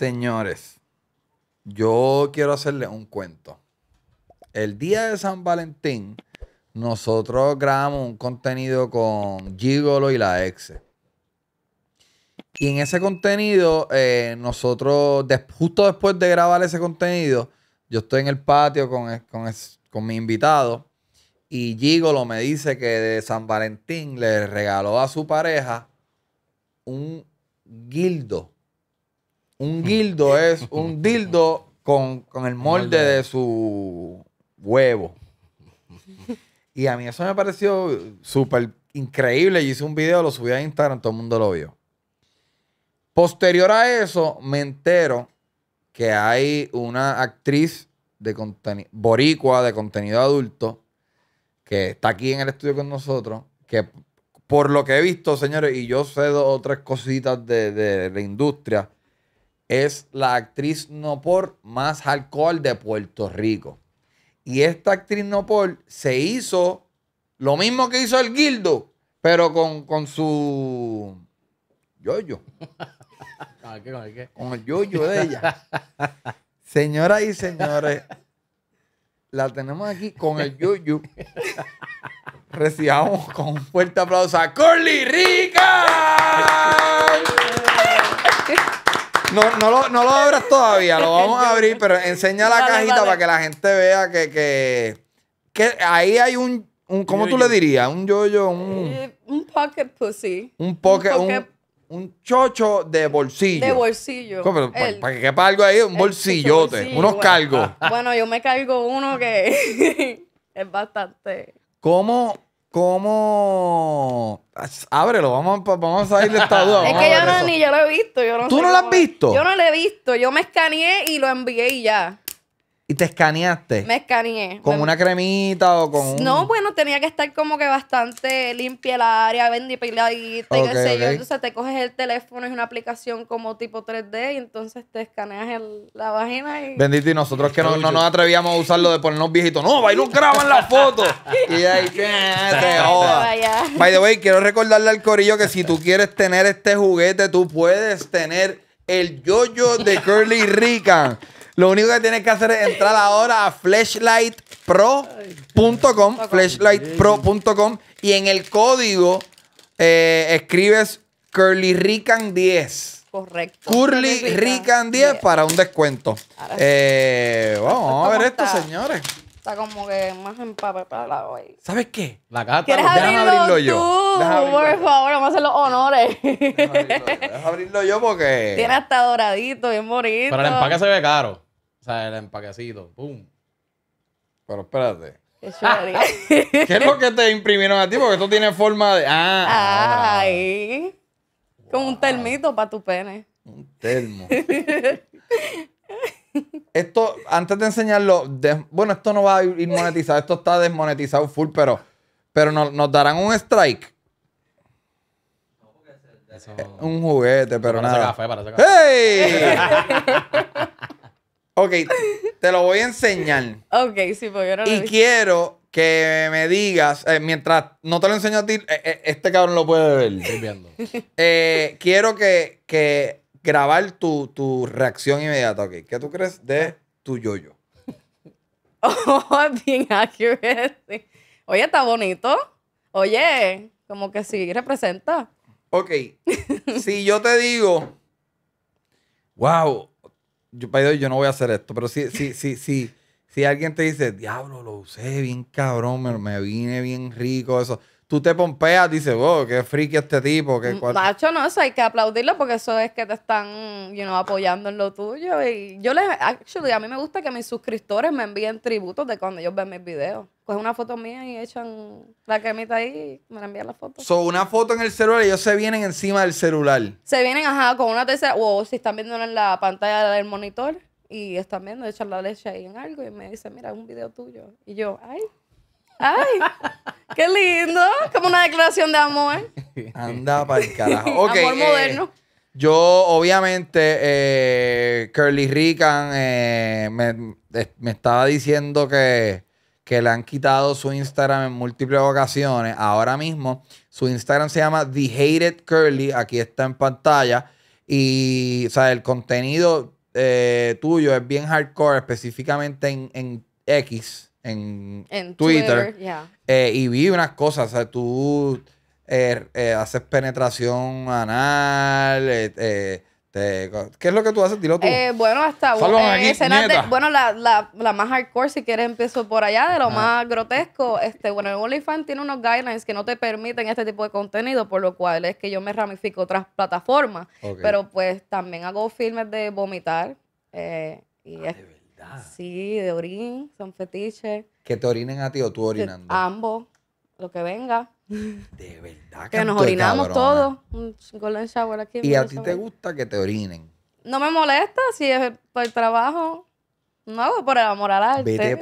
Señores, yo quiero hacerles un cuento. El día de San Valentín, nosotros grabamos un contenido con Gigolo y la ex. Y en ese contenido, eh, nosotros, justo después de grabar ese contenido, yo estoy en el patio con, con, con mi invitado. Y Gigolo me dice que de San Valentín le regaló a su pareja un guildo un guildo mm. es un dildo con, el molde de su huevo. Y a mí eso me pareció súper increíble. Yo hice un video, lo subí a Instagram, todo el mundo lo vio. Posterior a eso, me entero que hay una actriz de boricua de contenido adulto que está aquí en el estudio con nosotros, que por lo que he visto, señores, y yo sé dos o tres cositas de la industria, es la actriz no por más Alcohol de Puerto Rico. Y esta actriz no por se hizo lo mismo que hizo el Guildo, pero con, con su yoyo. -yo. con el yoyo de ella. Señoras y señores, la tenemos aquí con el yoyo. Recibamos con un fuerte aplauso a Curly Rica. No, lo, no, abras todavía, lo vamos a abrir, pero enseña la cajita para que la gente vea que, que, ahí hay un, un ¿cómo tú le dirías? Un yoyo, un... Eh, un pocket pussy. Un pocket... Un, Un, chocho de bolsillo. De bolsillo. para, que quepa algo ahí, un bolsillote, unos cargos. Bueno, yo me cargo uno que es bastante... ¿Cómo ¿Cómo? Ábrelo, vamos, vamos a salir de esta duda. es que yo no, ni yo lo he visto. no ¿Tú no lo has visto? Yo no lo he visto. Yo me escaneé y lo envié y ya. ¿Y te escaneaste? Me escaneé. ¿Con una cremita o con No, bueno, tenía que estar como que bastante limpia el área, vendi y qué sé yo. Entonces te coges el teléfono, es una aplicación como tipo 3D y entonces te escaneas la vagina y... Bendito, y nosotros que no, no, nos atrevíamos a usarlo de ponernos viejitos. ¡No, bailo graban la foto! y ahí, te ah, joda. By the way, quiero recordarle al corillo que si tú quieres tener este juguete, tú puedes tener el yoyo -yo de Curly Rican. Lo único que tienes que hacer es entrar ahora a flashlightpro.com, flashlightpro.com y en el código eh, escribes curlyrican10. Correcto. Curly 10 para un descuento. Eh, vamos a ver esto, señores. Está como que más empapado ¿Sabes qué? La gata está abrirlo abrirlo tú, yo. por favor, vamos a hacer los honores. Déjame abrirlo, yo porque. Tiene hasta doradito, bien bonito. Pero el empaque se ve caro. O sea, el empaquecito. ¡Pum! Pero espérate. Qué, es lo que te imprimieron a ti? Porque esto tiene forma de. Ah. Ay. con Como un termito para tu pene. Un termo. Esto, antes de enseñarlo, bueno, esto no va a ir monetizado, esto está desmonetizado full, pero, pero nos, darán un strike. Eso... Eh, un juguete, pero para nada. Café, para café. ¡Hey! ok, te lo voy a enseñar. Ok, sí, porque no Y quiero que me digas, eh, mientras no te lo enseño a ti, eh, este cabrón lo puede ver. Estoy viendo. quiero que, que grabar tu, reacción inmediata. Okay. ¿Qué tú crees de tu yo-yo? Oh, bien accurate. Oye, está bonito. Oye, como que sí, representa. Ok. si yo te digo, wow, yo, no voy a hacer esto, pero si, si, si, si, si alguien te dice, diablo, lo usé bien cabrón, me vine bien rico, eso tú te pompeas, dices, wow, oh, qué friki este tipo. Qué mm, cual... no, eso hay que aplaudirlo porque eso es que te están you know, apoyando en lo tuyo. Y yo les, actually, a mí me gusta que mis suscriptores me envíen tributos de cuando ellos ven mis videos. Cogen una foto mía y echan la cremita ahí y me la envían la foto. Son una foto en el celular y ellos se vienen encima del celular. Se vienen, ajá, con una tercera, o si están viendo en la pantalla del monitor y están viendo, echan la leche ahí en algo y me dicen, mira, un video tuyo. Y yo, ay. ¡Ay! ¡Qué lindo! Como una declaración de amor. ¿eh? Anda para el carajo. amor eh, moderno. yo, obviamente, eh, Curly Rican me, estaba diciendo que, le han quitado su Instagram en múltiples ocasiones. Ahora mismo, su Instagram se llama The Hated Curly. Aquí está en pantalla. Y, o sea, el contenido tuyo es bien hardcore, específicamente en, en X en, Twitter, eh, y vi unas cosas. tú eh, eh, haces penetración anal, ¿qué es lo que tú haces? bueno, hasta escenas bueno, la, más hardcore, si quieres, empiezo por allá, de lo más grotesco. Este, bueno, el OnlyFans tiene unos guidelines que no te permiten este tipo de contenido, por lo cual es que yo me ramifico otras plataformas. Pero pues también hago filmes de vomitar. y ah, Sí, de orín, son fetiches. Que te orinen a ti o tú orinando. ambos, lo que venga. De verdad. Que nos orinamos todos. Un golden shower aquí. ¿Y a ti te gusta que te orinen? No me molesta si es por el trabajo. No, por el amor al arte.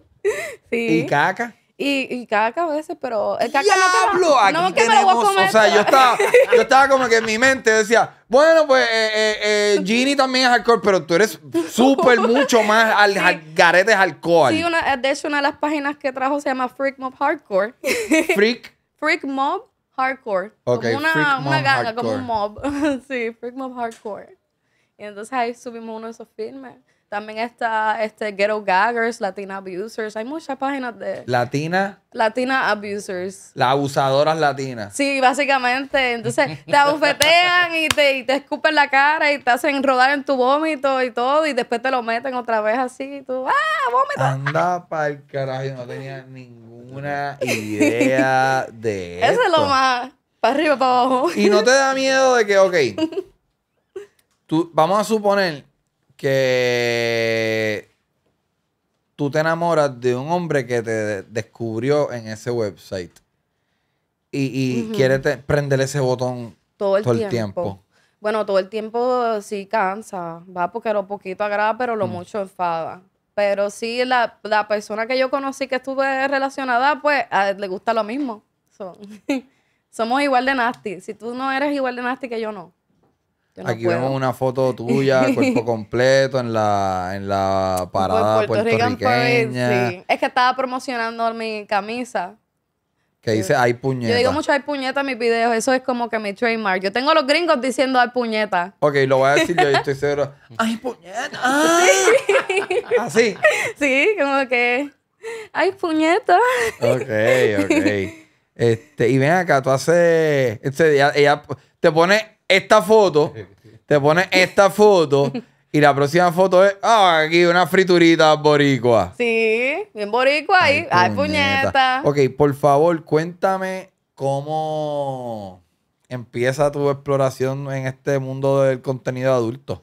¿Y caca? Y, y, caca a pero el caca no, te va, no me O sea, yo estaba, yo estaba como que en mi mente decía, bueno, pues eh, eh, eh Ginny también es alcohol, pero tú eres súper mucho más al, garete de alcohol. Sí, una, de hecho, una de las páginas que trajo se llama Freak Mob Hardcore. Freak. Freak Mob Hardcore. Okay, como una, una ganga, como un mob. sí, Freak Mob Hardcore. Y entonces ahí subimos uno de esos filmes. También está este Ghetto Gaggers, Latina Abusers. Hay muchas páginas de. Latina. Latina Abusers. Las abusadoras latinas. Sí, básicamente. Entonces te abofetean y te, te escupen la cara y te hacen rodar en tu vómito y todo. Y después te lo meten otra vez así. Y tú, ¡ah, vómito! Anda para el carajo. no tenía ninguna idea de Eso es lo más. Para arriba, para abajo. Y no te da miedo de que, ok. vamos a suponer que tú te enamoras de un hombre que te descubrió en ese website y, y quiere prender ese botón todo el, tiempo. Bueno, todo el tiempo sí cansa, va porque lo poquito agrada, pero lo mm. mucho enfada. Pero sí, la, persona que yo conocí que estuve relacionada, pues le gusta lo mismo. somos igual de nasty. Si tú no eres igual de nasty que yo, no. Aquí vemos una foto tuya, cuerpo completo, en la, en la parada puertorriqueña. Es que estaba promocionando mi camisa. Que dice hay puñeta. Yo digo mucho hay puñeta en mis videos. Eso es como que mi trademark. Yo tengo a los gringos diciendo hay puñeta. Ok, lo voy a decir yo y estoy seguro. ¡Ay, puñeta! ¡Ah! Sí. ¿Así? Sí, como que. ¡Ay, puñeta! Ok, ok. Este, y ven acá, tú haces. Este, ella te pone esta foto, te pones esta foto y la próxima foto es, ah, aquí una friturita boricua. Sí, bien boricua ahí. Ay, puñeta. Ok, por favor, cuéntame cómo empieza tu exploración en este mundo del contenido adulto.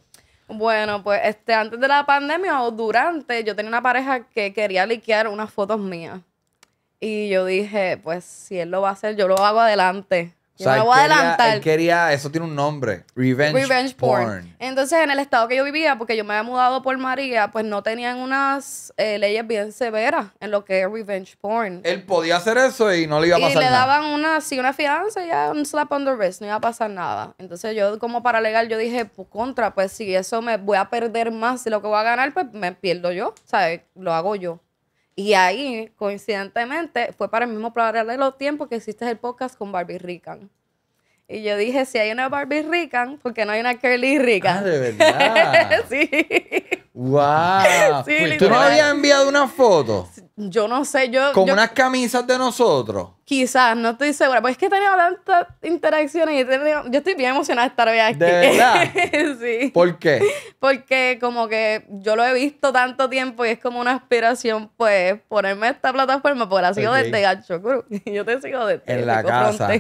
Bueno, pues este, antes de la pandemia o durante, yo tenía una pareja que quería liquear unas fotos mías. Y yo dije, pues si él lo va a hacer, yo lo hago adelante. Yo voy a adelantar. Él quería, eso tiene un nombre, revenge, porn. Entonces, en el estado que yo vivía, porque yo me había mudado por María, pues no tenían unas eh, leyes bien severas en lo que es revenge porn. Él podía hacer eso y no le iba a pasar nada. Y le daban una, sí, una fianza ya un slap on the wrist, no iba a pasar nada. Entonces, yo como para legal, yo dije, pues contra, pues si eso me voy a perder más de lo que voy a ganar, pues me pierdo yo, o sea, Lo hago yo. Y ahí, coincidentemente, fue para el mismo los tiempos que hiciste el podcast con Barbie Rican. Y yo dije, si hay una Barbie Rican, porque no hay una Curly Rican? Ah, de verdad. sí. ¡Wow! ¿Tú no habías enviado una foto? yo no sé, yo... Con unas camisas de nosotros. Quizás, no estoy segura. Pues es que he tenido tantas interacciones y tenido, yo estoy bien emocionada de estar hoy aquí. ¿De verdad? sí. ¿Por qué? Porque como que yo lo he visto tanto tiempo y es como una aspiración, pues, ponerme esta plataforma, pues la sigo desde Gacho Cruz. yo te sigo desde... En la casa.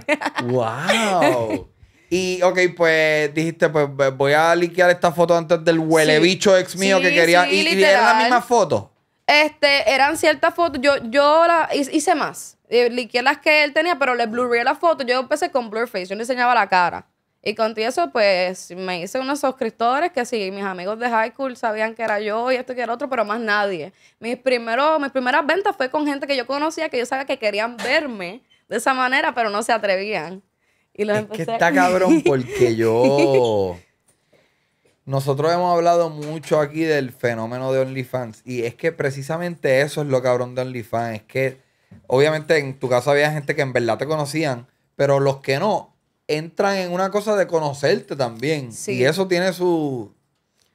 ¡Wow! Y, ok, pues dijiste, pues voy a liquear esta foto antes del huele bicho ex mío que quería. y, y, era la misma foto. Este, eran ciertas fotos. Yo, yo hice más. Eh, liqué las que él tenía, pero le blurré la foto Yo empecé con Face, Yo no enseñaba la cara. Y con eso, pues, me hice unos suscriptores que sí, mis amigos de high school sabían que era yo y esto que era otro, pero más nadie. Mis, primeros, mis primeras ventas fue con gente que yo conocía, que yo sabía que querían verme de esa manera, pero no se atrevían. Y los que está cabrón porque yo... Nosotros hemos hablado mucho aquí del fenómeno de OnlyFans y es que precisamente eso es lo cabrón de OnlyFans. Es que obviamente en tu caso había gente que en verdad te conocían, pero los que no entran en una cosa de conocerte también. Y eso tiene su,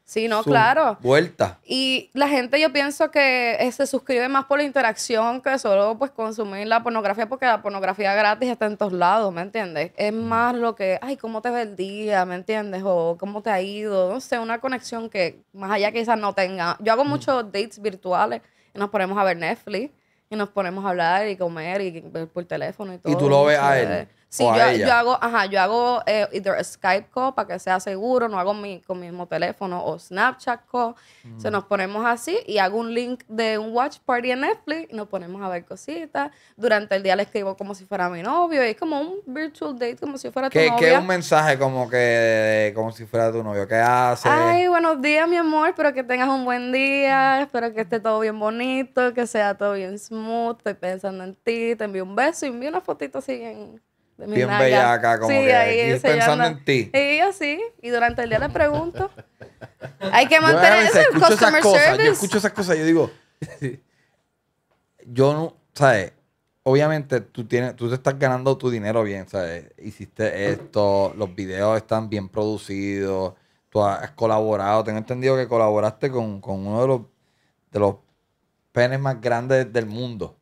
Sí, no, claro. Vuelta. Y la gente yo pienso que eh, se suscribe más por la interacción que solo pues consumir la pornografía, porque la pornografía gratis está en todos lados, ¿me entiendes? Es mm. más lo que, ay, ¿cómo te ve el día? ¿Me entiendes? O cómo te ha ido, no sé, una conexión que más allá quizás no tenga. Yo hago mm. muchos dates virtuales y nos ponemos a ver Netflix y nos ponemos a hablar y comer y eh, por teléfono y todo. Y tú lo ves a él. Sí, yo, hago, ajá, yo hago eh, either Skype call para que sea seguro, no hago mi, con mi mismo teléfono o Snapchat call. Se mm. nos ponemos así y hago un link de un watch party en Netflix y nos ponemos a ver cositas. Durante el día le escribo como si fuera mi novio y es como un virtual date como si fuera tu novio. ¿Qué es un mensaje como que como si fuera tu novio? ¿Qué haces? Ay, buenos días, mi amor, espero que tengas un buen día, espero que esté todo bien bonito, que sea todo bien smooth, estoy pensando en ti, te envío un beso y envío una fotito así en Bien bella acá como pensando en ti. Y yo sí, y durante el día le pregunto. Hay que mantener eso, el customer service. Yo escucho esas cosas, yo digo, yo no, ¿sabes? Obviamente tú, tienes, tú te estás ganando tu dinero bien, ¿sabes? Hiciste esto, los videos están bien producidos, tú has colaborado, tengo entendido que colaboraste con, con uno de los, de los penes más grandes del mundo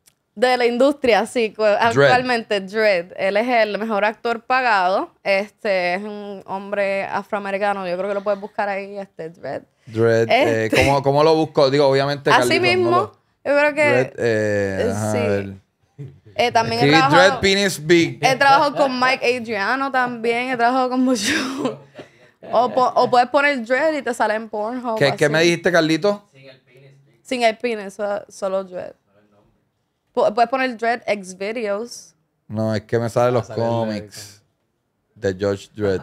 de la industria, sí, actualmente Dredd. Él es el mejor actor pagado. Este es un hombre afroamericano. Yo creo que lo puedes buscar ahí, este Dredd. Eh, este. ¿cómo, ¿cómo, lo busco? Digo, obviamente. Así mismo, yo creo que. Dredd, eh, sí. Eh, también he trabajado, Dread Penis Big. He trabajado con Mike Adriano también, he trabajado con mucho. o, o, puedes poner Dread y te sale en Pornhub. ¿Qué, ¿qué me dijiste, Carlito? Sin el penis. Sin el penis, solo Dread. Puedes poner Dread X Videos. No, es que me salen ah, los cómics de George Dread.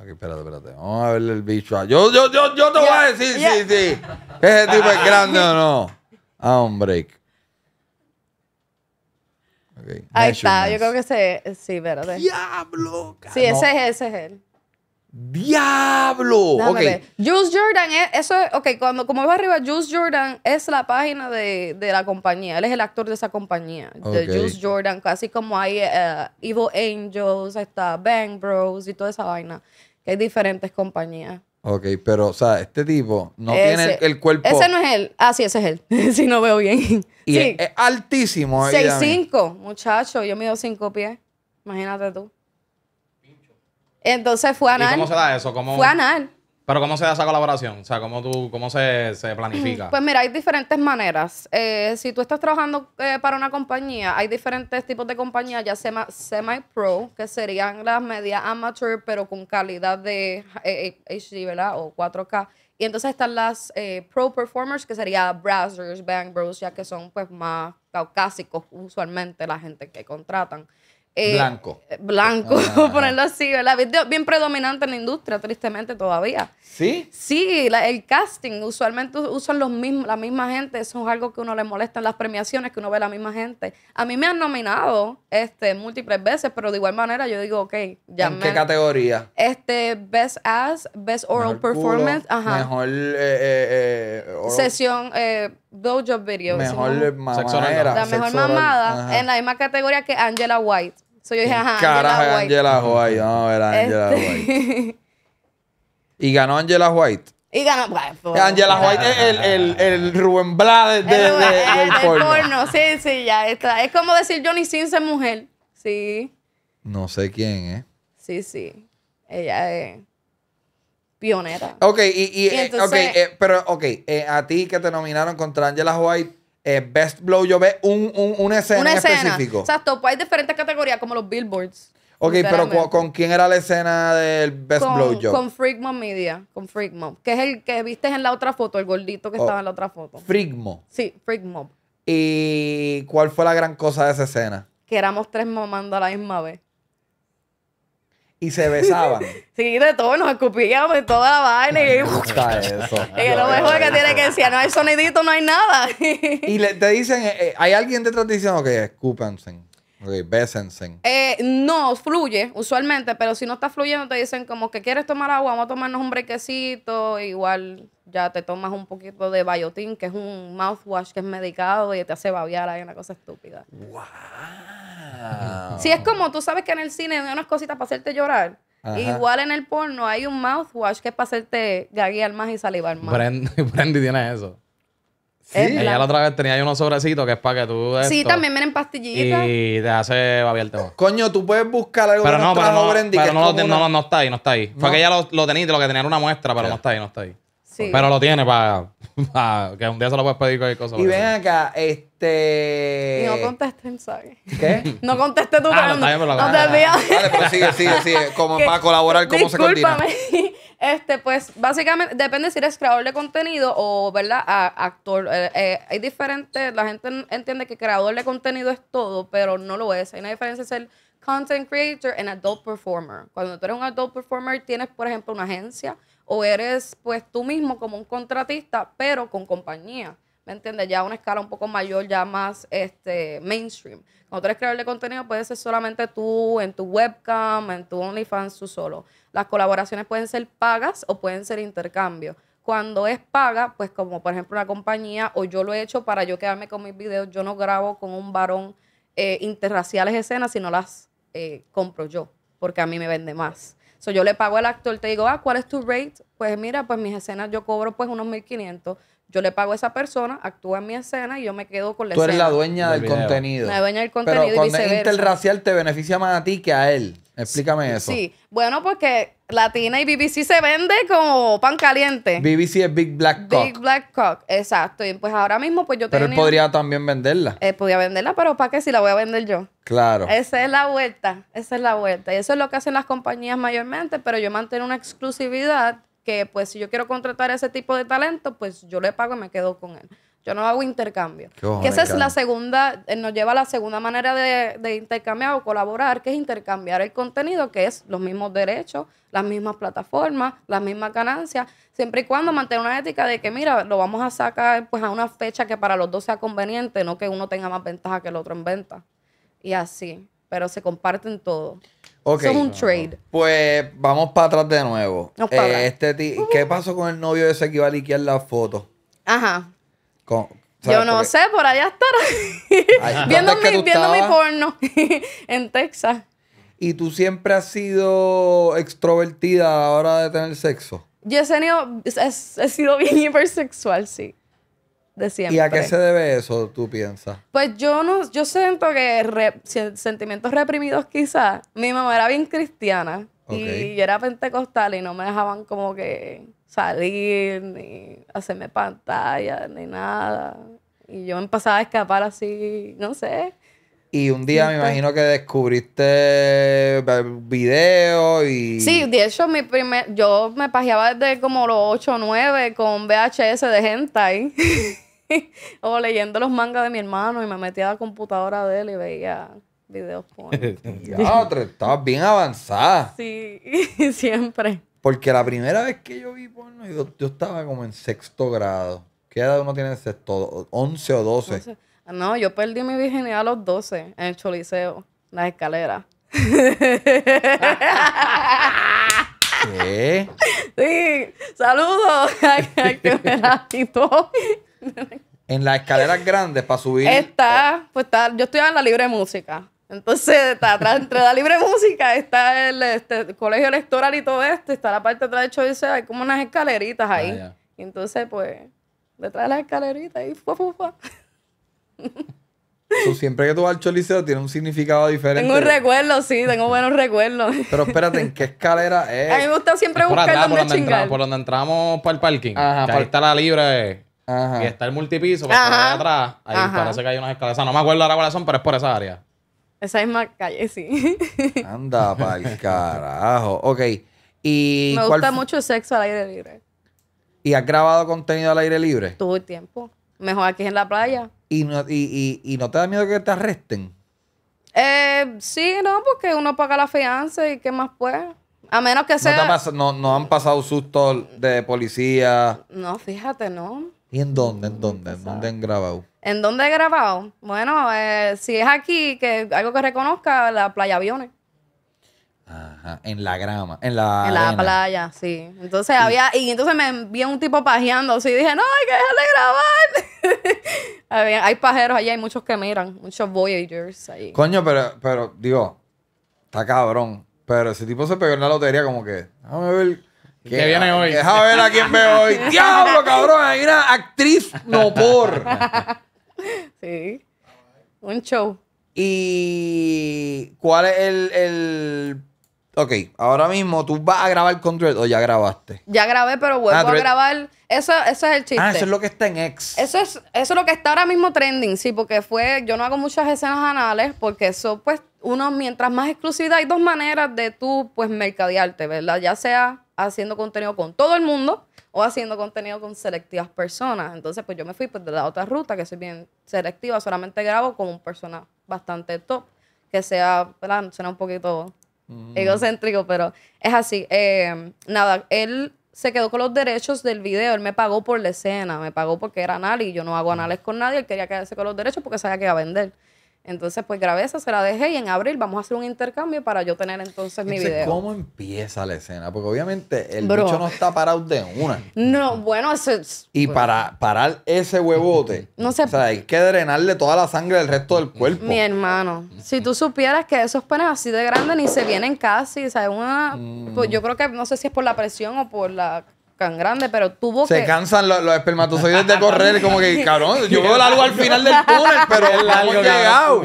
Ok, espérate, espérate. Vamos a verle el bicho. Yo, yo, yo, yo te voy a decir, sí, sí, sí. Ese tipo es grande o no. Ah, un break. Ahí está, yo creo que ese es. Sí, espérate. ¡Diablo! Sí, ese es, ese es él. ¡Diablo! Juice Jordan es, eso es, ok, cuando, como va arriba, Juice Jordan es la página de, la compañía. Él es el actor de esa compañía, de Juice Jordan, casi como hay uh, Evil Angels, está Bang Bros y toda esa vaina. Que hay diferentes compañías. Ok, pero, o sea, este tipo no tiene el, cuerpo. Ese no es él. Ah, sí, ese es él. si no veo bien. Y es, es, altísimo. 6'5, eh, muchacho. Yo mido 5 pies. Imagínate tú. Entonces fue anal. ¿Y cómo se da eso? ¿Cómo... Fue anal. Pero ¿cómo se da esa colaboración? O sea, ¿cómo, tú, cómo se, planifica? Pues mira, hay diferentes maneras. Eh, si tú estás trabajando eh, para una compañía, hay diferentes tipos de compañías, ya semi-pro, que serían las medias amateur, pero con calidad de HD, eh, ¿verdad? O 4K. Y entonces están las pro performers, que serían browsers, bank Bros, ya que son pues más caucásicos usualmente la gente que contratan. Eh, blanco. Eh, blanco, ah. ponerlo así, ¿verdad? Bien predominante en la industria, tristemente todavía. ¿Sí? Sí, el casting, usualmente usan los mismos, la misma gente, eso es algo que uno le molesta en las premiaciones, que uno ve la misma gente. A mí me han nominado este, múltiples veces, pero de igual manera yo digo, ok, ya ¿En qué categoría? Este, Best as Best Oral Performance, Mejor eh, eh, eh sesión Dojo video. Mejor mamada. La mejor mamada en la misma categoría que Angela White. So yo dije, ajá, Carajo, Angela White. Vamos a ver a Angela White. y ganó Angela White. Y ganó. Angela White es el, el, el Rubén Blades de, de, del porno. Sí, sí, ya está. Es como decir Johnny Sins es mujer. Sí. No sé quién es. Sí, sí. Ella es pionera. Ok, y, y, eh, okay, eh, pero ok, eh, a ti que te nominaron contra Angela White, eh, Best Blow, yo ve una escena una en específico. Exacto, pues hay diferentes categorías, como los billboards. Ok, pero ¿con, quién era la escena del Best Blow yo? Con Frigmo Media, con Frigmo, que es el que viste en la otra foto, el gordito que oh, estaba en la otra foto. Frigmo. Sí, Frigmo. ¿Y cuál fue la gran cosa de esa escena? Que éramos tres mamando a la misma vez y se besaban. Sí, de todo, nos escupíamos y toda la vaina. y, eso. y lo mejor que tiene que decir, no hay sonidito, no hay nada. y te dicen, eh, eh, hay alguien detrás diciendo que okay, escúpense. bésense. Eh, no, fluye usualmente, pero si no está fluyendo te dicen como que quieres tomar agua, vamos a tomarnos un brequecito, igual ya te tomas un poquito de bayotín que es un mouthwash que es medicado y te hace babear ahí una cosa estúpida. Ah. Si es como tú sabes que en el cine hay unas cositas para hacerte llorar. Igual en el porno hay un mouthwash que es para hacerte gaguear más y salivar más. Brendy Brandy tiene eso. Sí. Ella la... otra vez tenía unos sobrecitos que es para que tú. sí, también vienen pastillitas. Y te hace babiarte Coño, tú puedes buscar algo pero que no, Brendy. pero no, Brandy, pero no, no, no, está ahí, no está ahí. Fue que ella lo, lo tenía lo que tenía era una muestra, pero no está ahí, no está ahí. Pero lo tiene para, que un día se lo puedes pedir cualquier cosa. Y ven acá, este. Y no contesten ¿sabes? ¿Qué? no contesté tú. pregunta. Ah, no, no, no, te Vale, sigue, sigue, sigue. Como para colaborar, ¿cómo se coordina? Este, pues básicamente depende si eres creador de contenido o, ¿verdad? actor. Eh, eh, hay diferentes. La gente entiende que creador de contenido es todo, pero no lo es. Hay una diferencia entre el content creator and adult performer. Cuando tú eres un adult performer, tienes, por ejemplo, una agencia o eres pues tú mismo como un contratista, pero con compañía. ¿Me entiendes? Ya a una escala un poco mayor, ya más este, mainstream. Cuando tú eres creador de contenido, puede ser solamente tú, en tu webcam, en tu OnlyFans, tú solo. Las colaboraciones pueden ser pagas o pueden ser intercambios. Cuando es paga, pues como por ejemplo una compañía, o yo lo he hecho para yo quedarme con mis videos, yo no grabo con un varón eh, interraciales escenas, sino las eh, compro yo, porque a mí me vende más yo le pago al actor, te digo, ah, ¿cuál es tu rate? Pues mira, pues mis escenas yo cobro pues unos 1500. Yo le pago a esa persona, actúa en mi escena y yo me quedo con la escena. Tú eres la dueña del, contenido. La dueña del contenido Pero cuando es interracial te beneficia más a ti que a él. Explícame eso. Sí, bueno, porque Latina y BBC se vende como pan caliente. BBC es Big Black Cock. Big Black Cock, exacto. Y pues ahora mismo, pues yo tengo. Pero él podría también venderla. Él eh, podía venderla, pero ¿para qué si la voy a vender yo? Claro. Esa es la vuelta, esa es la vuelta. Y eso es lo que hacen las compañías mayormente, pero yo mantengo una exclusividad que, pues, si yo quiero contratar ese tipo de talento, pues yo le pago y me quedo con él. Yo no hago intercambio. que esa es la segunda, eh, nos lleva a la segunda manera de, intercambiar o colaborar, que es intercambiar el contenido, que es los mismos derechos, las mismas plataformas, las mismas ganancias, siempre y cuando mantener una ética de que, mira, lo vamos a sacar pues a una fecha que para los dos sea conveniente, no que uno tenga más ventaja que el otro en venta. Y así, pero se comparten todo. Eso es un trade. Pues vamos para atrás de nuevo. Eh, este ¿Qué pasó con el novio ese que iba a liquear la foto? Ajá yo no sé, por allá estar viendo mi, viendo mi porno en Texas. ¿Y tú siempre has sido extrovertida a la hora de tener sexo? Yo he, sido bien hipersexual, sí. De siempre. ¿Y a qué se debe eso, tú piensas? Pues yo no, yo siento que sentimientos reprimidos quizás. Mi mamá era bien cristiana y era pentecostal y no me dejaban como que salir, ni hacerme pantalla, ni nada. Y yo empezaba a escapar así, no sé. Y un día me imagino que descubriste videos y... Sí, de hecho, mi primer... yo me pajeaba desde como los 8 o 9 con VHS de hentai. o leyendo los mangas de mi hermano y me metía a la computadora de él y veía videos con él. estabas bien avanzada. Sí, siempre. Porque la primera vez que yo vi porno, yo, estaba como en sexto grado. ¿Qué edad uno tiene en sexto? ¿11 o 12? Ah, no, yo perdí mi virginidad a los 12 en el choliseo, las escaleras. ¿Qué? Sí, saludos. en las escaleras grandes para subir. Está, pues está, yo estoy en la libre música. Entonces, está atrás, entre la libre música está el, este, colegio electoral y todo esto, está la parte atrás de Choice, hay como unas escaleritas ahí. y entonces, pues, detrás de las escaleritas ahí. fue, fu fu siempre que tú vas al choliseo tiene un significado diferente. Tengo recuerdos sí, tengo buenos recuerdos. Pero espérate, ¿en qué escalera es? A mí me gusta siempre es buscar atrás, Para por chingar. Entramos, por donde entramos para el parking. Ajá, ahí está la libre. Ajá. Y está el multipiso, para pues, por atrás, ahí parece que hay unas escaleras. O sea, no me acuerdo ahora cuáles son, pero es por esa área. Esa misma calle, sí. Anda pa'l carajo. Ok. Y Me gusta mucho el sexo al aire libre. ¿Y has grabado contenido al aire libre? Todo el tiempo. Mejor aquí en la playa. ¿Y no, y, no te da miedo que te arresten? Eh, sí, no, porque uno paga la fianza y qué más puede. A menos que sea. ¿No, no, no han pasado sustos de policía? No, fíjate, no. ¿Y en dónde? ¿En dónde? ¿En dónde han grabado? ¿En dónde he grabado? Bueno, eh, si es aquí, que algo que reconozca, la playa aviones. Ajá, en la grama, en la En la playa, sí. Entonces había, y entonces me vi un tipo pajeando así, dije, no, hay que de grabar. hay pajeros allí, hay muchos que miran, muchos voyagers ahí. Coño, pero, pero, digo, está cabrón. Pero ese tipo se pegó en la lotería como que, déjame ver. ¿Qué, viene hoy? Déjame ver a quién veo hoy. ¡Diablo, cabrón! Hay una actriz no por. sí. Un show. ¿Y cuál es el, el... Ok, ahora mismo tú vas a grabar el Dread o ya grabaste. Ya grabé, pero vuelvo ah, a grabar. Eso, eso es el ah, chiste. Ah, eso es lo que está en ex Eso es, eso es lo que está ahora mismo trending, sí, porque fue. Yo no hago muchas escenas anales, porque eso, pues, uno, mientras más exclusividad, hay dos maneras de tú, pues, mercadearte, ¿verdad? Ya sea haciendo contenido con todo el mundo o haciendo contenido con selectivas personas. Entonces, pues yo me fui pues de la otra ruta, que soy bien selectiva, solamente grabo con un persona bastante top, que sea, ¿verdad? Suena un poquito mm. egocéntrico, pero es así. Eh, nada, él se quedó con los derechos del video, él me pagó por la escena, me pagó porque era anal y yo no hago mm. anales con nadie, él quería quedarse con los derechos porque sabía que iba a vender. Entonces, pues grabé esa, se la dejé y en abril vamos a hacer un intercambio para yo tener entonces, mi video. ¿Cómo empieza la escena? Porque obviamente el bicho no está parado de una. No, bueno, eso es... Y para parar ese huevote, O sea, hay que drenarle toda la sangre del resto del cuerpo. Mi hermano, si tú supieras que esos penes así de grandes ni se vienen casi, o sea, una... Pues, mm. yo creo que, no sé si es por la presión o por la tan grande, pero tuvo que. Se cansan los, espermatozoides de correr, como que, cabrón, yo veo algo al final del túnel, pero hemos llegado.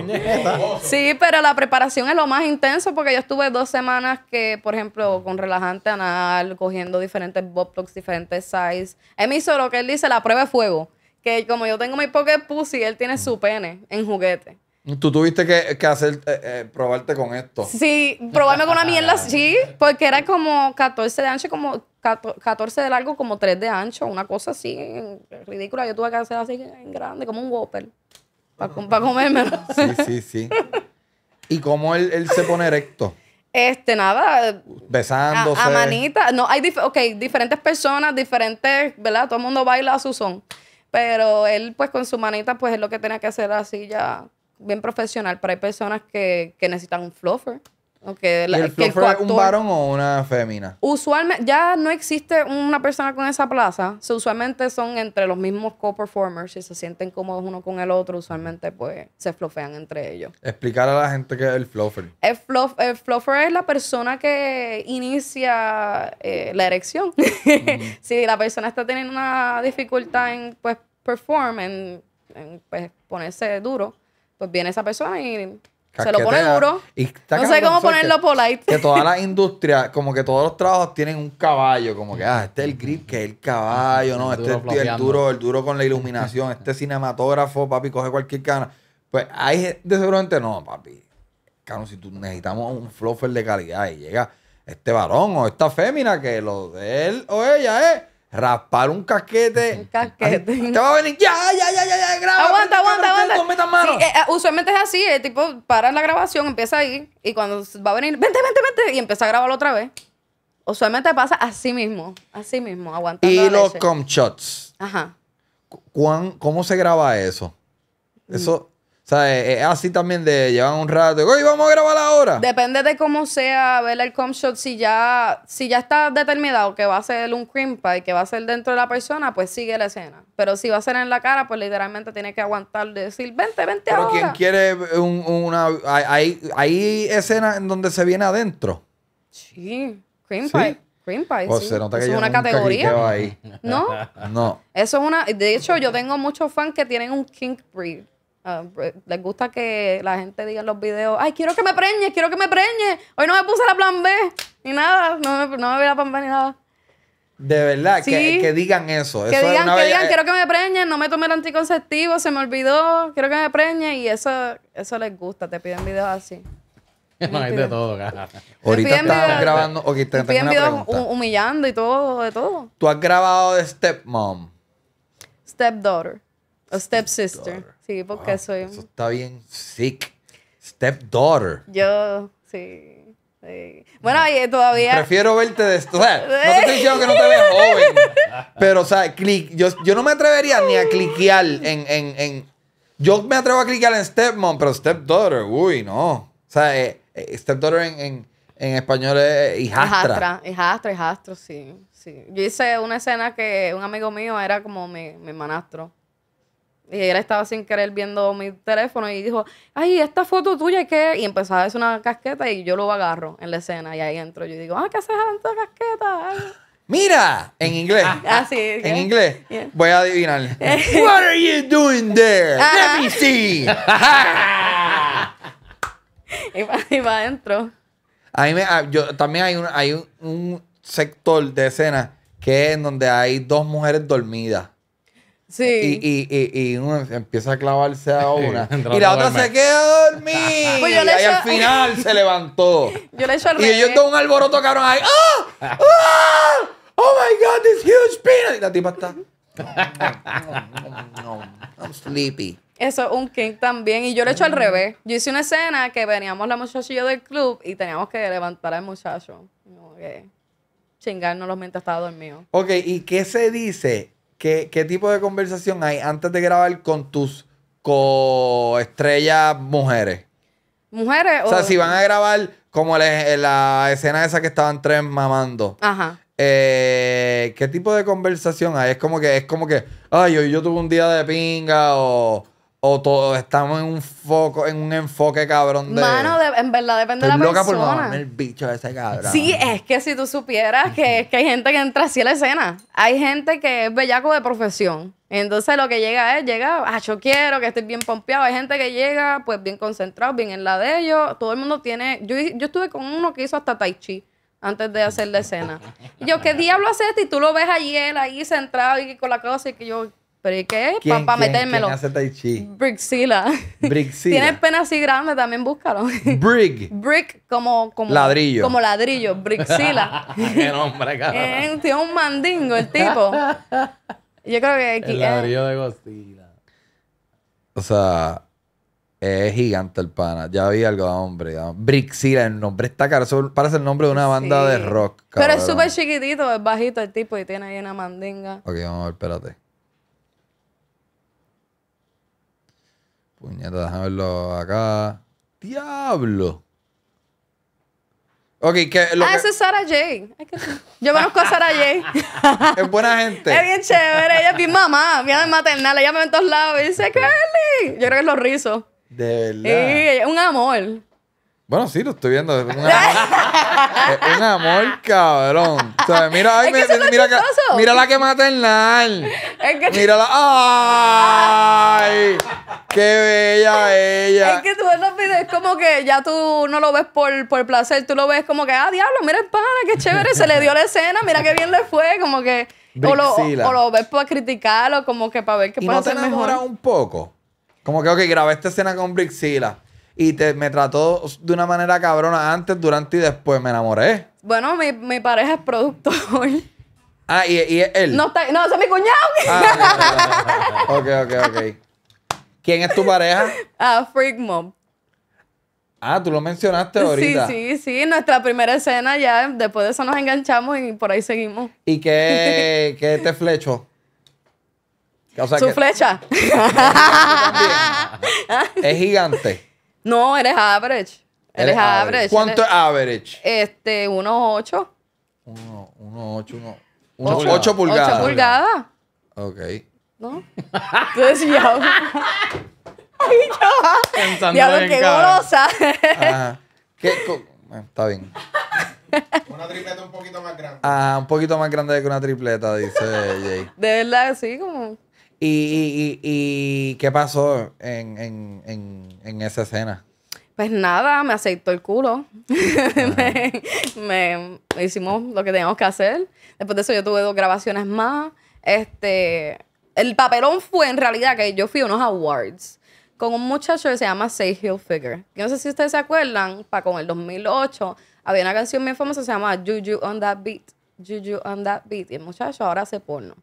sí, pero la preparación es lo más intenso porque yo estuve dos semanas que, por ejemplo, con relajante anal, cogiendo diferentes botox, diferentes size. Él me hizo lo que él dice, la prueba de fuego. Que como yo tengo mi pocket pussy, él tiene su pene en juguete. Tú tuviste que, hacer, eh, eh, probarte con esto. Sí, probarme con una mierda, sí, porque era como 14 de ancho, como 14 de largo, como 3 de ancho, una cosa así ridícula. Yo tuve que hacer así en grande, como un Whopper, para comérmelo. Sí, sí, sí. ¿Y cómo él, se pone erecto? Este, nada. Besándose. A, manita. No, hay okay, diferentes personas, diferentes, ¿verdad? Todo el mundo baila a su son. Pero él, pues con su manita, pues es lo que tenía que hacer así ya bien profesional, pero hay personas que, necesitan un fluffer. el fluffer es un varón o una fémina? Usualmente, ya no existe una persona con esa plaza. usualmente son entre los mismos co-performers. Si se sienten cómodos uno con el otro, usualmente pues se flofean entre ellos. Explicar a la gente qué es el fluffer. El, fluff, fluffer es la persona que inicia eh, la erección. si la persona está teniendo una dificultad en pues perform, en pues, ponerse duro pues viene esa persona y se lo pone duro. no sé cómo ponerlo polite. Que toda la industria, como que todos los trabajos tienen un caballo, como que, ah, este es el grip, que es el caballo, no, este duro es el duro, el duro con la iluminación, este cinematógrafo, papi, coge cualquier cana. Pues hay de seguramente no, papi. claro, si tú necesitamos un flofer de calidad y llega este varón o esta fémina que lo de él o ella es raspar un casquete. Un casquete. te va a venir, ya, ya, ya, ya, ya, graba. Aguanta, aguanta, aguanta. Eh, eh, usualmente es así, el eh, tipo para la grabación, empieza ahí y cuando va a venir, vente, vente, vente, y empieza a grabarlo otra vez. Usualmente pasa así mismo, así mismo, aguantando. Y los com shots. Ajá. ¿Cómo se graba eso? Eso o sea, Es eh, eh, así también de llevar un rato. Oye, vamos a grabar ahora. Depende de cómo sea ver el com shot. Si ya, si ya está determinado que va a ser un cream pie, que va a ser dentro de la persona, pues sigue la escena. Pero si va a ser en la cara, pues literalmente tiene que aguantar de decir, 20, 20 Pero ahora. Pero quien quiere un, una. Hay, escenas en donde se viene adentro. Sí, cream pie. Cream pie, pues sí. que es una categoría. Ahí. No, no. Eso es una. De hecho, yo tengo muchos fans que tienen un kink breed. Ah, pues, les gusta que la gente diga en los videos, ay, quiero que me preñe, quiero que me preñe. Hoy no me puse la plan B, ni nada, no me, no me vi la plan B ni nada. De verdad, que, digan eso. Que digan, que digan, quiero que me preñen, no me tomé el anticonceptivo, se me olvidó, quiero que me preñe. Y eso, eso les gusta, te piden videos así. No de todo, Ahorita grabando. te piden videos humillando y todo, de todo. ¿Tú has grabado de Stepmom? Stepdaughter. Stepsister. Sí, porque ah, soy... Eso está bien sick. Stepdaughter. Yo, sí. Sí. Bueno, oye, todavía. Prefiero verte de esto. O sea, no te estoy diciendo que no te veas joven. Pero, o sea, click, yo, yo, no me atrevería ni a cliquear en, en, en. Yo me atrevo a cliquear en Stepmom, pero Stepdaughter, uy, no. O sea, eh, eh, Stepdaughter en, en, en, español es eh, hijastra. Hijastra, hijastra, hijastro, sí, sí. Yo hice una escena que un amigo mío era como mi, mi manastro. Y él estaba sin querer viendo mi teléfono y dijo, ay, esta foto tuya, ¿qué? Y empezaba a hacer una casqueta y yo lo agarro en la escena y ahí entro. Yo digo, ah, ¿qué haces esta casqueta? Mira, en inglés. Así. sí. en inglés. Voy a adivinar. What are you doing there? Ah. Let me see. y va, adentro. A también hay, un, hay un, sector de escena que es en donde hay dos mujeres dormidas. Sí. Y, y, y, uno empieza a clavarse a una. y la otra se queda dormida pues y al final se levantó. Yo le Y ellos yo un alboroto cabrón ahí. ¡Ah! ¡Ah! ¡Oh my God, this huge peanut! Y la tipa está. No, no, no, I'm sleepy. Eso es un king también. Y yo lo echo al revés. Yo hice una escena que veníamos la muchachilla del club y teníamos que levantar al muchacho. No, chingarnos los mientras estaba dormido. Ok, ¿y qué se dice ¿Qué, tipo de conversación hay antes de grabar con tus coestrellas mujeres? Mujeres o... O sea, si van a grabar como la, escena esa que estaban tres mamando. Ajá. Eh, ¿Qué tipo de conversación hay? Es como que, es como que, ay, hoy yo tuve un día de pinga o o todos estamos en un foco, en un enfoque cabrón de. Mano, en verdad depende de la persona. loca por el bicho de ese cabrón. Sí, es que si tú supieras que hay gente que entra así a la escena. Hay gente que es bellaco de profesión. Entonces lo que llega es, llega, ah, yo quiero que estés bien pompeado. Hay gente que llega, pues bien concentrado, bien en la de ellos. Todo el mundo tiene. Yo, estuve con uno que hizo hasta Tai Chi antes de hacer la escena. yo, ¿qué diablo esto? Y tú lo ves ahí él ahí centrado y con la cosa, y que yo, pero ¿y qué? Para metérmelo. ¿Quién hace tai chi? Tienes pena así grande, también búscalo. Brick. Brick como, como... Ladrillo. Como ladrillo. Brixila. qué nombre, cabrón. Tiene un mandingo el tipo. Yo creo que... El eh. ladrillo de Godzilla. O sea... Es gigante el pana. Ya vi algo de hombre. Brixila, el nombre está caro. parece el nombre de una banda de rock. Pero es súper chiquitito, es bajito el tipo y tiene ahí una mandinga. Ok, vamos a ver, espérate. Puñeta, déjame verlo acá. ¡Diablo! Ok, que lo ah, esa es Sara J. Yo conozco a Sara J. es buena gente. Es bien chévere. Ella es mi mamá, mi es maternal. Ella me ve en todos lados y dice, Curly. Yo creo que es los rizos. De verdad. un amor. Bueno, sí, lo estoy viendo. Es un amor, cabrón. mira, mira, mira, la que maternal. Es que mira la. ¡Ay! ¡Qué bella ella! Es que tú ves los videos, es como que ya tú no lo ves por, por placer, tú lo ves como que, ah, diablo, mira el pana, qué chévere, se le dio la escena, mira qué bien le fue, como que. O lo, o lo, ves para criticarlo, como que para ver qué ¿Y puede no te un poco? Como que, ok, grabé esta escena con Brixila y me trató de una manera cabrona antes, durante y después. Me enamoré. Bueno, mi, pareja es productor. Ah, y, él. No, es mi cuñado. Ah, ok, ok, ok. ¿Quién es tu pareja? Ah, Freak Mom. Ah, tú lo mencionaste ahorita. Sí, sí, sí. Nuestra primera escena ya, después de eso nos enganchamos y por ahí seguimos. ¿Y qué, qué te flecho? ¿Su flecha? es gigante. No, eres average. Eres, eres average. ¿Cuánto es average? Este, 1.8. 8. 1, 8, 1, 1.8 pulgadas. 8 pulgadas. Ok. ¿No? Entonces ya. Ay, ya va. Diablo, qué golosa. Ajá. ¿Qué, bueno, ah, está bien. Una tripleta un poquito más grande. Ah, un poquito más grande que una tripleta, dice Jay. De verdad, sí, como. ¿Y, qué pasó en, esa escena? Pues nada, me aceitó el culo. me, hicimos lo que teníamos que hacer. Después de eso yo tuve dos grabaciones más. Este, el papelón fue en realidad que yo fui a unos awards con un muchacho que se llama Hill Figure. Yo no sé si ustedes se acuerdan, para con el 2008 había una canción bien famosa que se llama Juju on that beat. Juju on that beat. Y el muchacho ahora se pone.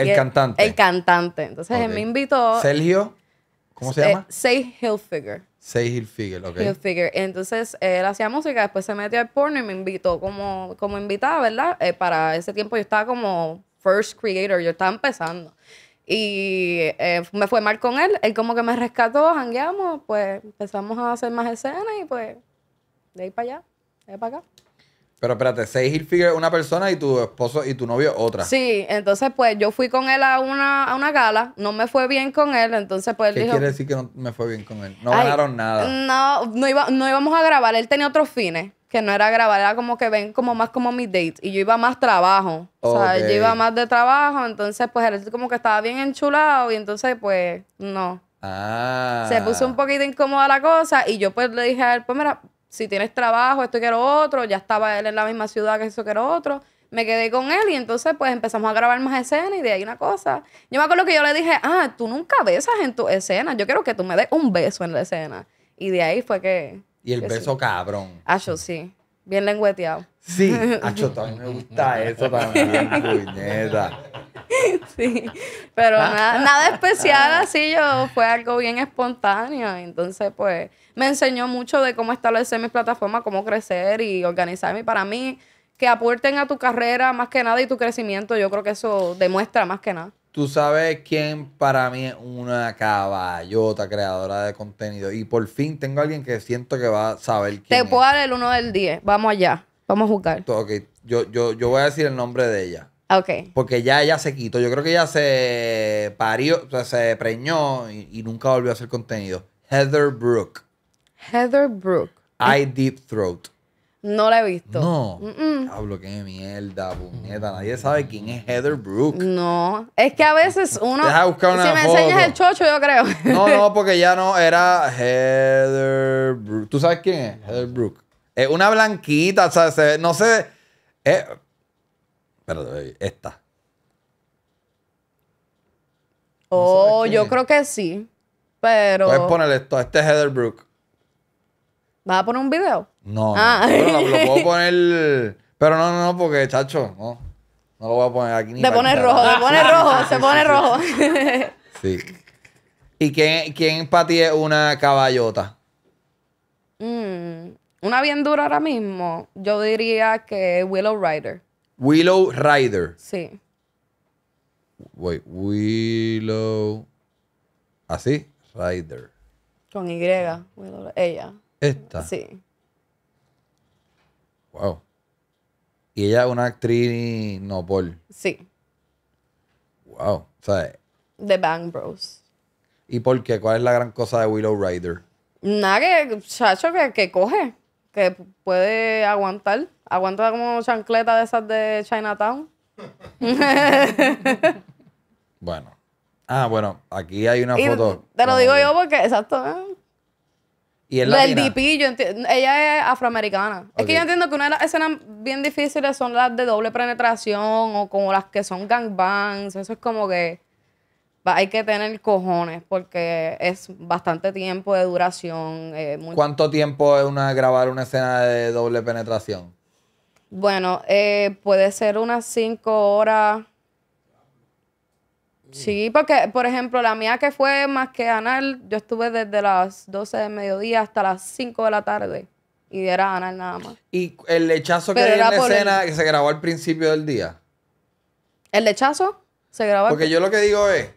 El cantante. El cantante. Entonces él me invitó. Sergio. ¿Cómo se eh, llama? Say Hilfiger. Say Hilfiger, ok. Hilfiger. Entonces él hacía música, después se metió al porno y me invitó como, como invitada, ¿verdad? Eh, para ese tiempo yo estaba como first creator, yo estaba empezando. Y eh, me fue mal con él, él como que me rescató, jangueamos, pues empezamos a hacer más escenas y pues de ahí para allá, de ahí para acá. Pero espérate, seis Hilfiger una persona y tu esposo y tu novio otra. Sí, entonces pues yo fui con él a una, a una gala, no me fue bien con él, entonces pues él ¿Qué quiere decir que no me fue bien con él? No ganaron nada. No, no, íbamos a grabar, él tenía otros fines, que no era grabar, era como que ven como más como mi date. y yo iba más trabajo, o sea, yo iba más de trabajo, entonces pues él como que estaba bien enchulado y entonces pues no. Ah. Se puso un poquito incómoda la cosa y yo pues le dije a él, pues mira, si tienes trabajo, esto quiero otro, ya estaba él en la misma ciudad que eso quiero otro, me quedé con él y entonces pues empezamos a grabar más escenas y de ahí una cosa. Yo me acuerdo que yo le dije, ah, tú nunca besas en tu escena, yo quiero que tú me des un beso en la escena. Y de ahí fue que... Y el beso cabrón. Ah, yo sí. Bien lengüeteado. Sí, a Chotón me gusta eso también, Sí, pero ah. nada, nada especial así, yo fue algo bien espontáneo. Entonces, pues, me enseñó mucho de cómo establecer mis plataformas, cómo crecer y organizarme. Para mí, que aporten a tu carrera más que nada y tu crecimiento, yo creo que eso demuestra más que nada. Tú sabes quién para mí es una caballota creadora de contenido. Y por fin tengo a alguien que siento que va a saber quién Te puedo dar el 1 del 10. Vamos allá. Vamos a jugar. Ok, yo, yo, yo voy a decir el nombre de ella. Ah, ok. Porque ya ella se quitó. Yo creo que ella se parió, o sea, se preñó y, nunca volvió a hacer contenido. Heather Brooke. Heather Brook. I Deep Throat. No la he visto. No. Mm qué mierda, puñeta. Nadie sabe quién es Heather Brooke. No. Es que a veces uno. Deja buscar una Si me enseñas el chocho, yo creo. No, no, porque ya no era Heather Brooke. ¿Tú sabes quién es? Heather Brooke. Es una blanquita, o sea, se ve, no sé. Espérate, eh, esta. Oh, yo creo que sí. Pero. Puedes poner esto. Este es Heather Brooke. ¿Vas a poner un video? No, ah. no. lo, puedo poner. Pero no, no, no, porque, chacho, no. No lo voy a poner aquí ni nada. Te pone rojo, te pone rojo, se pone rojo. Sí. ¿Y quién, quién para ti una caballota? Mm, una bien dura ahora mismo. Yo diría que Willow Rider. Willow Rider. Sí. Wait, Willow. ¿Así? Rider. Con Y. Willow, ella. Esta. Sí. Wow. Y ella es una actriz no Sí. Wow. O sea, The Bang Bros. ¿Y por qué? ¿Cuál es la gran cosa de Willow Rider? Nada, que chacho que, que coge, que puede aguantar. Aguanta como chancleta de esas de Chinatown. bueno. Ah, bueno, aquí hay una foto. Te lo digo yo porque, exacto, ¿eh? Y el DP, Ella es afroamericana. Es que yo entiendo que una de las escenas bien difíciles son las de doble penetración o como las que son gangbangs. Eso es como que hay que tener cojones porque es bastante tiempo de duración. Eh, ¿Cuánto tiempo es una grabar una escena de doble penetración? Bueno, eh, puede ser unas cinco horas Sí, porque, por ejemplo, la mía que fue más que anal, yo estuve desde las 12 de mediodía hasta las 5 de la tarde. Y era anal nada más. ¿Y el lechazo que era en la escena que se grabó al principio del día? ¿El lechazo? Se grabó. Porque yo lo que digo es.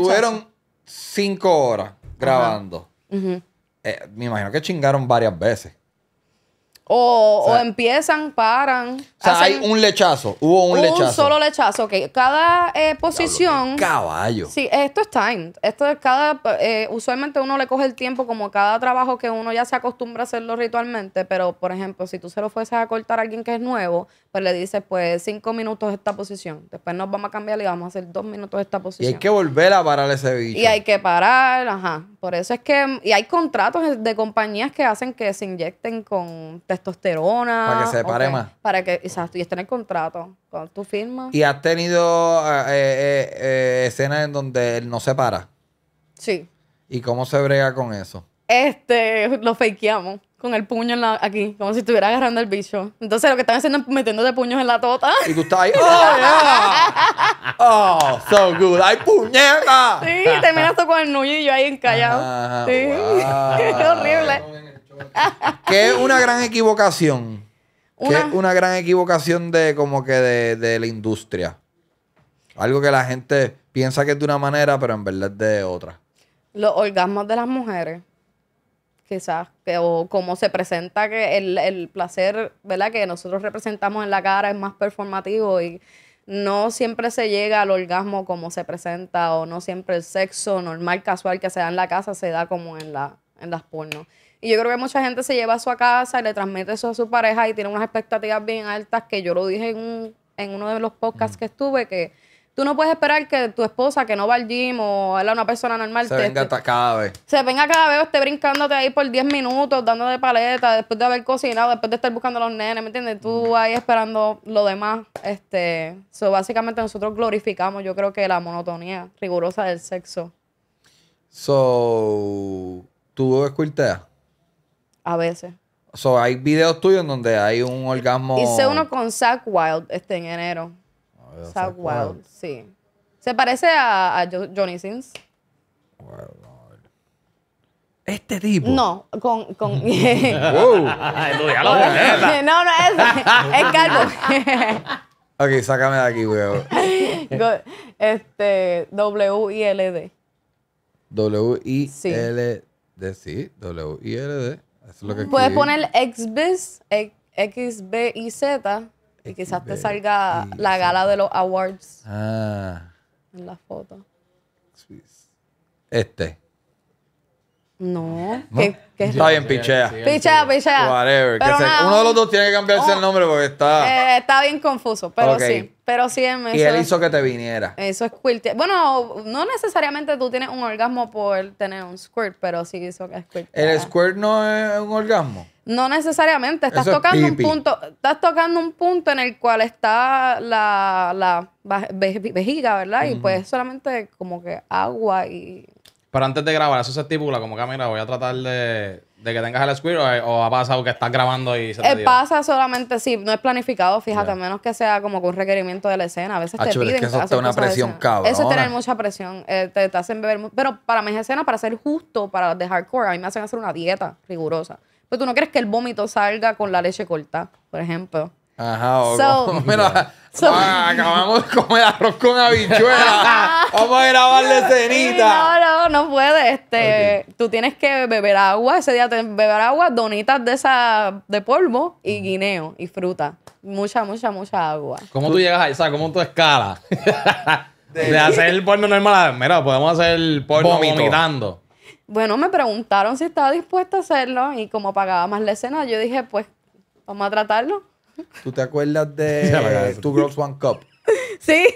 fueron 5 horas grabando. Eh, me imagino que chingaron varias veces. O, o, empiezan, paran. O sea, hay un lechazo. Hubo un, lechazo. Un solo lechazo. Que cada eh, posición. caballo. Sí, esto es time. Esto es cada. Eh, usualmente uno le coge el tiempo como cada trabajo que uno ya se acostumbra a hacerlo ritualmente. Pero, por ejemplo, si tú se lo fueses a cortar a alguien que es nuevo, pues le dice, pues cinco minutos esta posición. Después nos vamos a cambiar y vamos a hacer dos minutos esta posición. Y hay que volver a parar ese bicho. Y hay que parar, ajá. Por eso es que. Y hay contratos de compañías que hacen que se inyecten con testosterona. Para que se pare más. Para que, exacto, y está en el contrato. Con tu firma. ¿Y has tenido eh, eh, eh, escenas en donde él no se para? Sí. ¿Y cómo se brega con eso? Este, lo fakeamos con el puño en la, aquí, como si estuviera agarrando al bicho. Entonces lo que están haciendo es metiéndote puños en la tota. Y tú estás ahí, ¡oh, yeah! ¡Oh, so good! ¡Ay, puñeta! Sí, terminas tú con el nudo y yo ahí encallado. sí. Qué horrible. qué es una gran equivocación. Una... es una gran equivocación de como que de, de la industria. Algo que la gente piensa que es de una manera, pero en verdad es de otra. Los orgasmos de las mujeres quizás, que, o cómo se presenta que el, el, placer, ¿verdad? Que nosotros representamos en la cara es más performativo y no siempre se llega al orgasmo como se presenta o no siempre el sexo normal, casual que se da en la casa se da como en, la, en las pornos. Y yo creo que mucha gente se lleva eso a casa y le transmite eso a su pareja y tiene unas expectativas bien altas que yo lo dije en, en uno de los podcasts que estuve, que Tú no puedes esperar que tu esposa, que no va al gym o es una persona normal, se venga cada vez. Se venga cada vez, esté brincándote ahí por 10 minutos, dándole paleta, después de haber cocinado, después de estar buscando a los nenes, ¿me entiendes? Tú mm. ahí esperando lo demás. Este, so, básicamente nosotros glorificamos, yo creo que la monotonía rigurosa del sexo. So, ¿tú escuelteas? A veces. So, hay videos tuyos en donde hay un orgasmo. Hice uno con Zach Wild este en enero sí. Se parece a, Johnny Sins. Este tipo. No, con. con wow. no, no, es. Es calvo. ok, sácame de aquí, weón. este. W-I-L-D. W-I-L-D. sí, W-I-L-D. es lo que Puedes poner XBIS, Z. Y quizás te salga la gala de los awards. Ah. En la foto. Este. No. Está bien, pichea. pichea, pichea. Whatever. uno de los dos tiene que cambiarse el nombre porque está. Eh, está bien confuso, pero sí. Pero sí, en Y él hizo que te viniera. Eso es squirt. Bueno, no necesariamente tú tienes un orgasmo por tener un squirt, pero sí hizo que squirt. ¿El ah. squirt no es un orgasmo? No necesariamente. Estás tocando un punto. Estás tocando un punto en el cual está la, vejiga, ¿verdad? Y pues solamente como que agua y pero antes de grabar, eso se estipula como que, ah, mira, voy a tratar de, de que tengas el squirt o, ha pasado que estás grabando y se te eh, Pasa solamente si no es planificado, fíjate, menos que sea como un requerimiento de la escena. A veces te piden. Es que eso una presión Eso es tener mucha presión. Eh, te, hacen beber. Pero para mis escena, para ser justo, para de hardcore, a mí me hacen hacer una dieta rigurosa. Pero pues tú no crees que el vómito salga con la leche cortada, por ejemplo. Ajá, ah, acabamos de comer arroz con habichuela. Vamos a grabar la no, no, no puede. Este, Tú tienes que beber agua. Ese día te beber agua, donitas de esa de polvo y guineo y fruta. Mucha, mucha, mucha agua. ¿Cómo tú, llegas a esa? ¿Cómo tú escala? de, hacer el porno normal. Mira, podemos hacer el porno Vomito. Bueno, me preguntaron si estaba dispuesto a hacerlo y como pagaba más la escena, yo dije, pues, vamos a tratarlo. ¿Tú te acuerdas de Two Girls One Cup? Sí.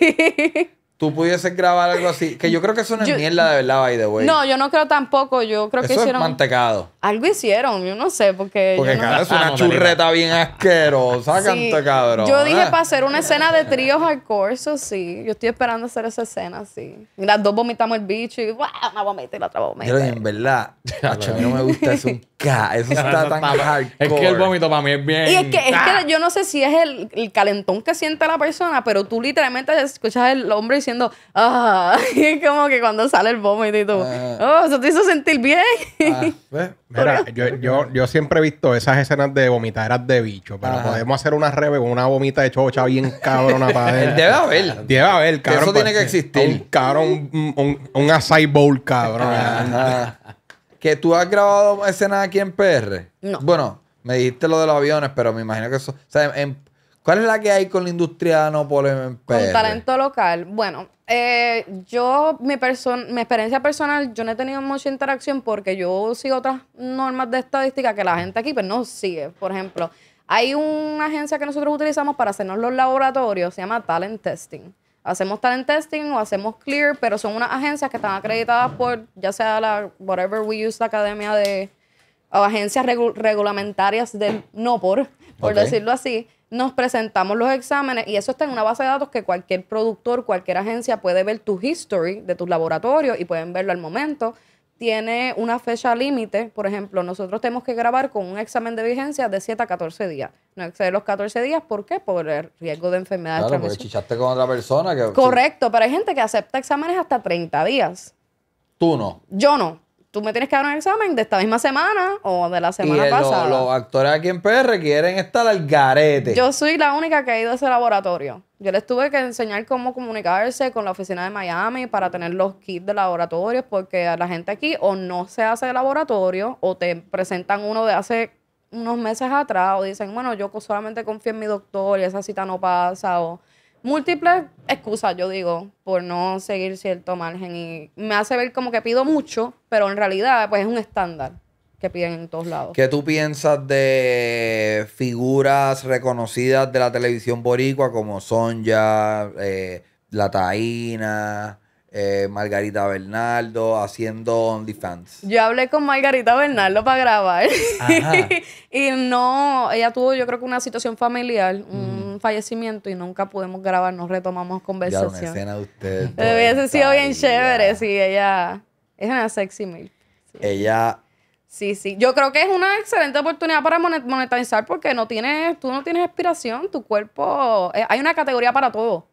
Tú pudieses grabar algo así. Que yo creo que eso no es mierda de verdad, by the way. No, yo no creo tampoco. Yo creo que hicieron. Es mantecado. Algo hicieron, yo no sé, porque. Porque cada es una ah, churreta bien asquerosa, sí. cabrón. Yo dije ¿eh? para hacer una escena de tríos al corso, sí. Yo estoy esperando hacer esa escena, sí. Y las dos vomitamos el bicho y Una vomita y la otra vomita. Pero en verdad, a mí no me gusta eso eso está tan Es que el vómito para mí es bien. Y es que, es que yo no sé si es el, el, calentón que siente la persona, pero tú literalmente escuchas al hombre diciendo, ah, y es como que cuando sale el vómito y tú, ah. oh, eso te hizo sentir bien. Ah, mira, yo, yo, yo, siempre he visto esas escenas de vomitaderas de bicho, pero podemos hacer una rebe con una vomita de chocha bien cabrona para él. Debe haber. Debe haber, cabrón. Eso tiene pues, que existir. Un cabrón, un, bowl, cabrón. ¿Que tú has grabado escenas aquí en PR? No. Bueno, me dijiste lo de los aviones, pero me imagino que eso... ¿Cuál es la que hay con la industria no por en PR? Con talento local. Bueno, eh, yo, mi, mi experiencia personal, yo no he tenido mucha interacción porque yo sigo otras normas de estadística que la gente aquí pero pues, no sigue. Por ejemplo, hay una agencia que nosotros utilizamos para hacernos los laboratorios, se llama Talent Testing hacemos talent testing o hacemos clear, pero son unas agencias que están acreditadas por ya sea la whatever we use, la academia de o agencias regulamentarias del no por, decirlo así, nos presentamos los exámenes y eso está en una base de datos que cualquier productor, cualquier agencia puede ver tu history de tus laboratorios y pueden verlo al momento tiene una fecha límite. Por ejemplo, nosotros tenemos que grabar con un examen de vigencia de 7 a 14 días. No excede los 14 días, ¿por qué? Por el riesgo de enfermedad claro, porque chichaste con otra persona. Correcto, pero hay gente que acepta exámenes hasta 30 días. Tú no. Yo no tú me tienes que dar un examen de esta misma semana o de la semana pasada. Los, los actores aquí en PR quieren estar al garete. Yo soy la única que ha ido a ese laboratorio. Yo les tuve que enseñar cómo comunicarse con la oficina de Miami para tener los kits de laboratorios, porque a la gente aquí o no se hace de laboratorio o te presentan uno de hace unos meses atrás o dicen, bueno, yo solamente confío en mi doctor y esa cita no pasa o múltiples excusas, yo digo, por no seguir cierto margen y me hace ver como que pido mucho, pero en realidad pues es un estándar que piden en todos lados. ¿Qué tú piensas de figuras reconocidas de la televisión boricua como Sonja, eh, La Taína, eh, Margarita Bernardo haciendo OnlyFans. Yo hablé con Margarita Bernardo para grabar. y no, ella tuvo yo creo que una situación familiar, un fallecimiento y nunca pudimos grabar, nos retomamos conversación. Ya, una escena Hubiese sido bien chévere si ella es una sexy mil. Ella Sí, sí. Yo creo que es una excelente oportunidad para monetizar porque no tienes, tú no tienes aspiración, tu cuerpo, eh, hay una categoría para todo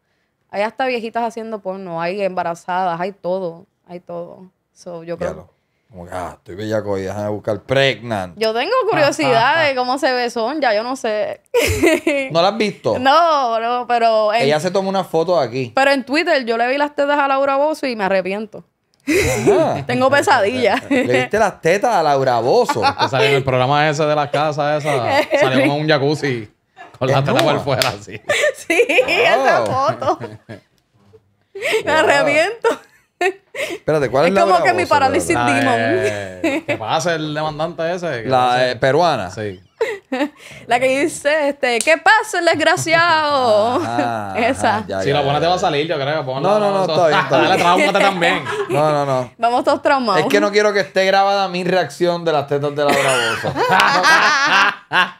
hay hasta viejitas haciendo porno, hay embarazadas, hay todo, hay todo. So, yo creo. Como ah, estoy bella déjame buscar pregnant. Yo tengo curiosidad de cómo se ve ya yo no sé. ¿No la has visto? No, no, pero... Ella se tomó una foto aquí. Pero en Twitter yo le vi las tetas a Laura Bozo y me arrepiento. tengo pesadillas. Le viste las tetas a Laura Bozo. en el programa ese de las casas, esa, salimos a un jacuzzi con las tetas por fuera, así. Sí, oh. esa foto. Me arrepiento. Espérate, ¿cuál es, es como que mi parálisis demon. ¿Qué pasa el demandante ese? La eh, peruana. Sí. la que dice, este, ¿qué pasa, el desgraciado? Esa. si la buena te va a salir, yo creo. buena. no, no, no, estoy bien. Dale, también. No, no, no. Vamos todos traumados. Es que no quiero que esté grabada mi reacción de las tetas de Laura bravosa.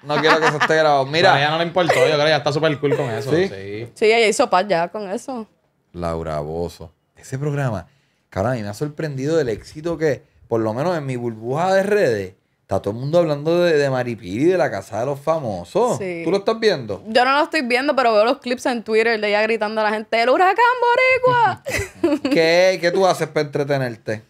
no, quiero que eso esté grabado. Mira. A ella no le importó, yo creo que ya está súper cool con eso. ¿Sí? Sí. ella hizo paz ya con eso. Laura Bozo. Ese programa Cara, a mí me ha sorprendido el éxito que, por lo menos en mi burbuja de redes, Está todo el mundo hablando de, de Maripiri, de la casa de los famosos. ¿Tú lo estás viendo? Yo no lo estoy viendo, pero veo los clips en Twitter de ella gritando a la gente, ¡El huracán boricua! ¿Qué, ¿Qué tú haces para entretenerte?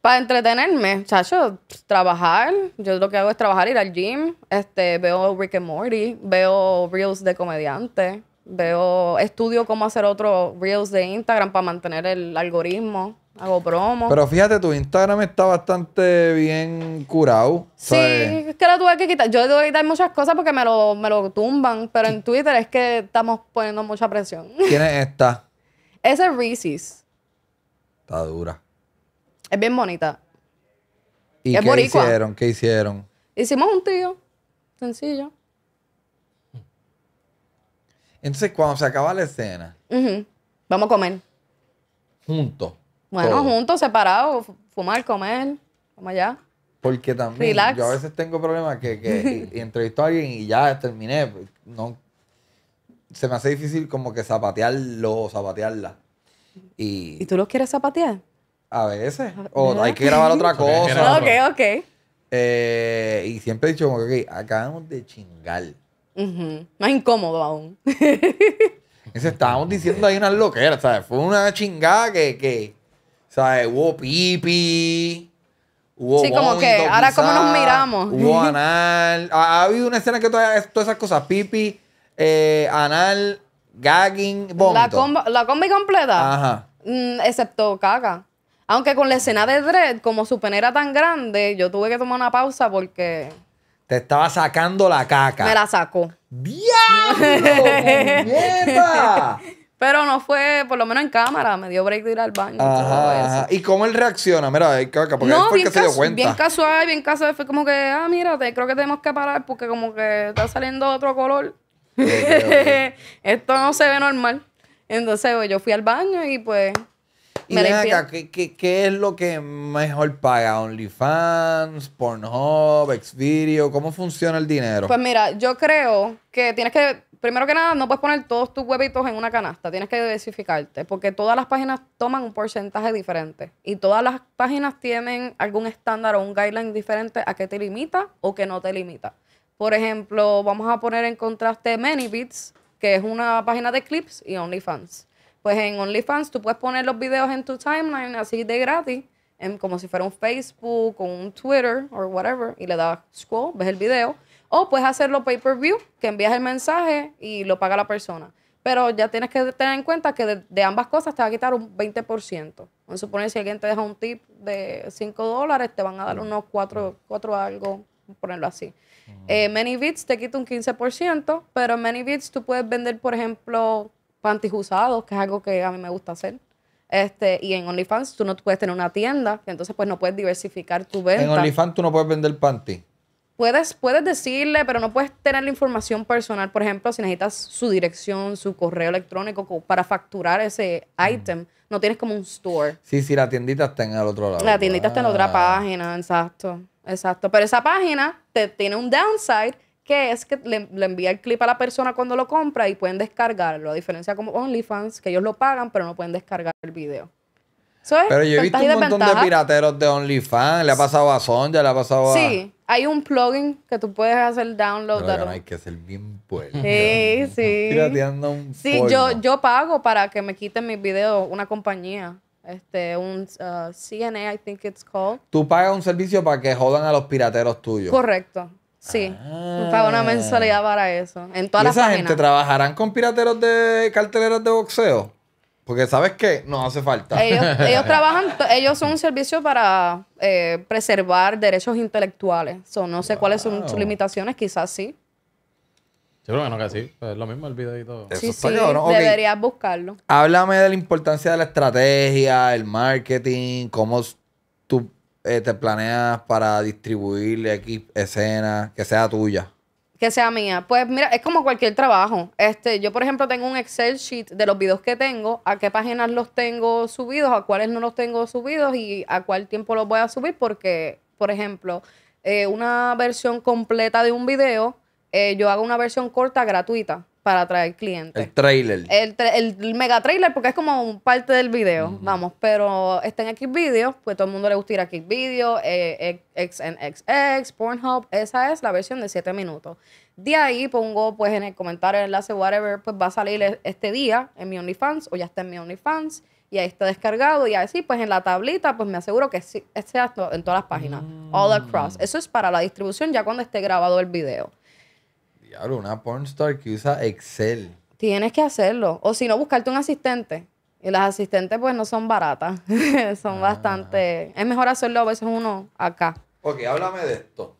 Para entretenerme, chacho, trabajar. Yo lo que hago es trabajar, ir al gym. Este, veo Rick and Morty, veo reels de comediante, veo, estudio cómo hacer otros reels de Instagram para mantener el algoritmo hago promo. Pero fíjate, tu Instagram está bastante bien curado. Sí, es que lo tuve que quitar. Yo le tuve que quitar muchas cosas porque me lo, me lo tumban, pero en Twitter es que estamos poniendo mucha presión. ¿Quién es esta? Ese es Reese's. Está dura. Es bien bonita. ¿Y qué hicieron? ¿Qué hicieron? Hicimos un tío. Sencillo. Entonces, cuando se acaba la escena, vamos a comer. Juntos. Bueno, juntos, separados, fumar, comer, como allá. Porque también yo a veces tengo problemas que, que entrevisto a alguien y ya terminé. Pues, no, se me hace difícil como que zapatearlo o zapatearla. Y, ¿Y tú los quieres zapatear? A veces. Ah, o hay que grabar otra cosa. ok, ok. Eh, y siempre he dicho, como que acabamos de chingar. Más incómodo aún. estábamos diciendo ahí unas loqueras, ¿sabes? Fue una chingada que sea, hubo pipi, hubo Sí, como que ahora como nos miramos. Hubo anal. Ha, habido una escena que todas, esas cosas, pipi, eh, anal, gagging, La, la combi completa. Ajá. Mm, excepto caca. Aunque con la escena de Dread, como su pen era tan grande, yo tuve que tomar una pausa porque... Te estaba sacando la caca. Me la sacó. ¡Diablo! Pero no fue, por lo menos en cámara, me dio break de ir al baño. ¿Y cómo él reacciona? Mira, hay eh, caca, porque fue se dio cuenta. Bien casual, bien casual. Fue como que, ah, mira, creo que tenemos que parar porque como que está saliendo otro color. Esto no se ve normal. Entonces pues, yo fui al baño y pues... Y ¿qué, qué es lo que mejor paga? OnlyFans, Pornhub, Xvideo, ¿cómo funciona el dinero? Pues mira, yo creo que tienes que primero que nada, no puedes poner todos tus huevitos en una canasta, tienes que diversificarte, porque todas las páginas toman un porcentaje diferente y todas las páginas tienen algún estándar o un guideline diferente a que te limita o que no te limita. Por ejemplo, vamos a poner en contraste ManyBits, que es una página de clips, y OnlyFans. Pues en OnlyFans tú puedes poner los videos en tu timeline así de gratis, como si fuera un Facebook o un Twitter o whatever, y le das scroll, ves el video o puedes hacerlo pay-per-view, que envías el mensaje y lo paga la persona. Pero ya tienes que tener en cuenta que de, ambas cosas te va a quitar un 20%. Vamos a suponer si alguien te deja un tip de 5 dólares, te van a dar mm. unos 4, o mm. algo, ponerlo así. Mm. Eh, Many Bits te quita un 15%, pero en Many Bits tú puedes vender, por ejemplo, panties usados, que es algo que a mí me gusta hacer. Este, y en OnlyFans tú no puedes tener una tienda, entonces pues no puedes diversificar tu venta. En OnlyFans tú no puedes vender panties puedes, puedes decirle, pero no puedes tener la información personal. Por ejemplo, si necesitas su dirección, su correo electrónico para facturar ese item, no tienes como un store. Sí, sí, la tiendita está en el otro lado. La tiendita está en otra ah. página, exacto. Exacto. Pero esa página te, tiene un downside que es que le, le, envía el clip a la persona cuando lo compra y pueden descargarlo. A diferencia como OnlyFans, que ellos lo pagan, pero no pueden descargar el video. Pero yo he visto un montón de, pirateros de OnlyFans. Le ha pasado a Sonja, le ha pasado a. Sí, hay un plugin que tú puedes hacer download. Pero no hay que ser bien Sí, sí. Sí, yo, yo pago para que me quiten mis videos una compañía. Este, un uh, CNA, I think it's called. Tú pagas un servicio para que jodan a los pirateros tuyos. Correcto. Sí, pago una ah. mensualidad para eso. En todas esa gente trabajarán con pirateros de carteleras de boxeo? Porque sabes que no hace falta. Ellos, trabajan, ellos son un servicio para eh, preservar derechos intelectuales. no sé cuáles son sus limitaciones, quizás sí. Yo creo que no que sí. Pues es lo mismo el videito. Sí, sí, deberías buscarlo. Háblame de la importancia de la estrategia, el marketing, cómo tú eh, te planeas para distribuir aquí escena que sea tuya que sea mía. Pues mira, es como cualquier trabajo. Este, yo, por ejemplo, tengo un Excel sheet de los videos que tengo, a qué páginas los tengo subidos, a cuáles no los tengo subidos y a cuál tiempo los voy a subir, porque, por ejemplo, eh, una versión completa de un video, eh, yo hago una versión corta gratuita para atraer clientes. El trailer. El, el mega trailer, porque es como parte del video, vamos. Pero está en Xvideos, pues todo el mundo le gusta ir a Xvideos, XNXX, eh, Pornhub. Esa es la versión de 7 minutos. De ahí pongo, pues en el comentario, el enlace, whatever, pues va a salir e-, este día en mi OnlyFans o ya está en mi OnlyFans y ahí está descargado y así pues en la tablita pues me aseguro que esté en todas las páginas, mm. all across. Eso es para la distribución ya cuando esté grabado el video. Claro, una pornstar que usa Excel. Tienes que hacerlo. O si no, buscarte un asistente. Y las asistentes, pues, no son baratas. son ah. bastante. Es mejor hacerlo a veces uno acá. Ok, háblame de esto.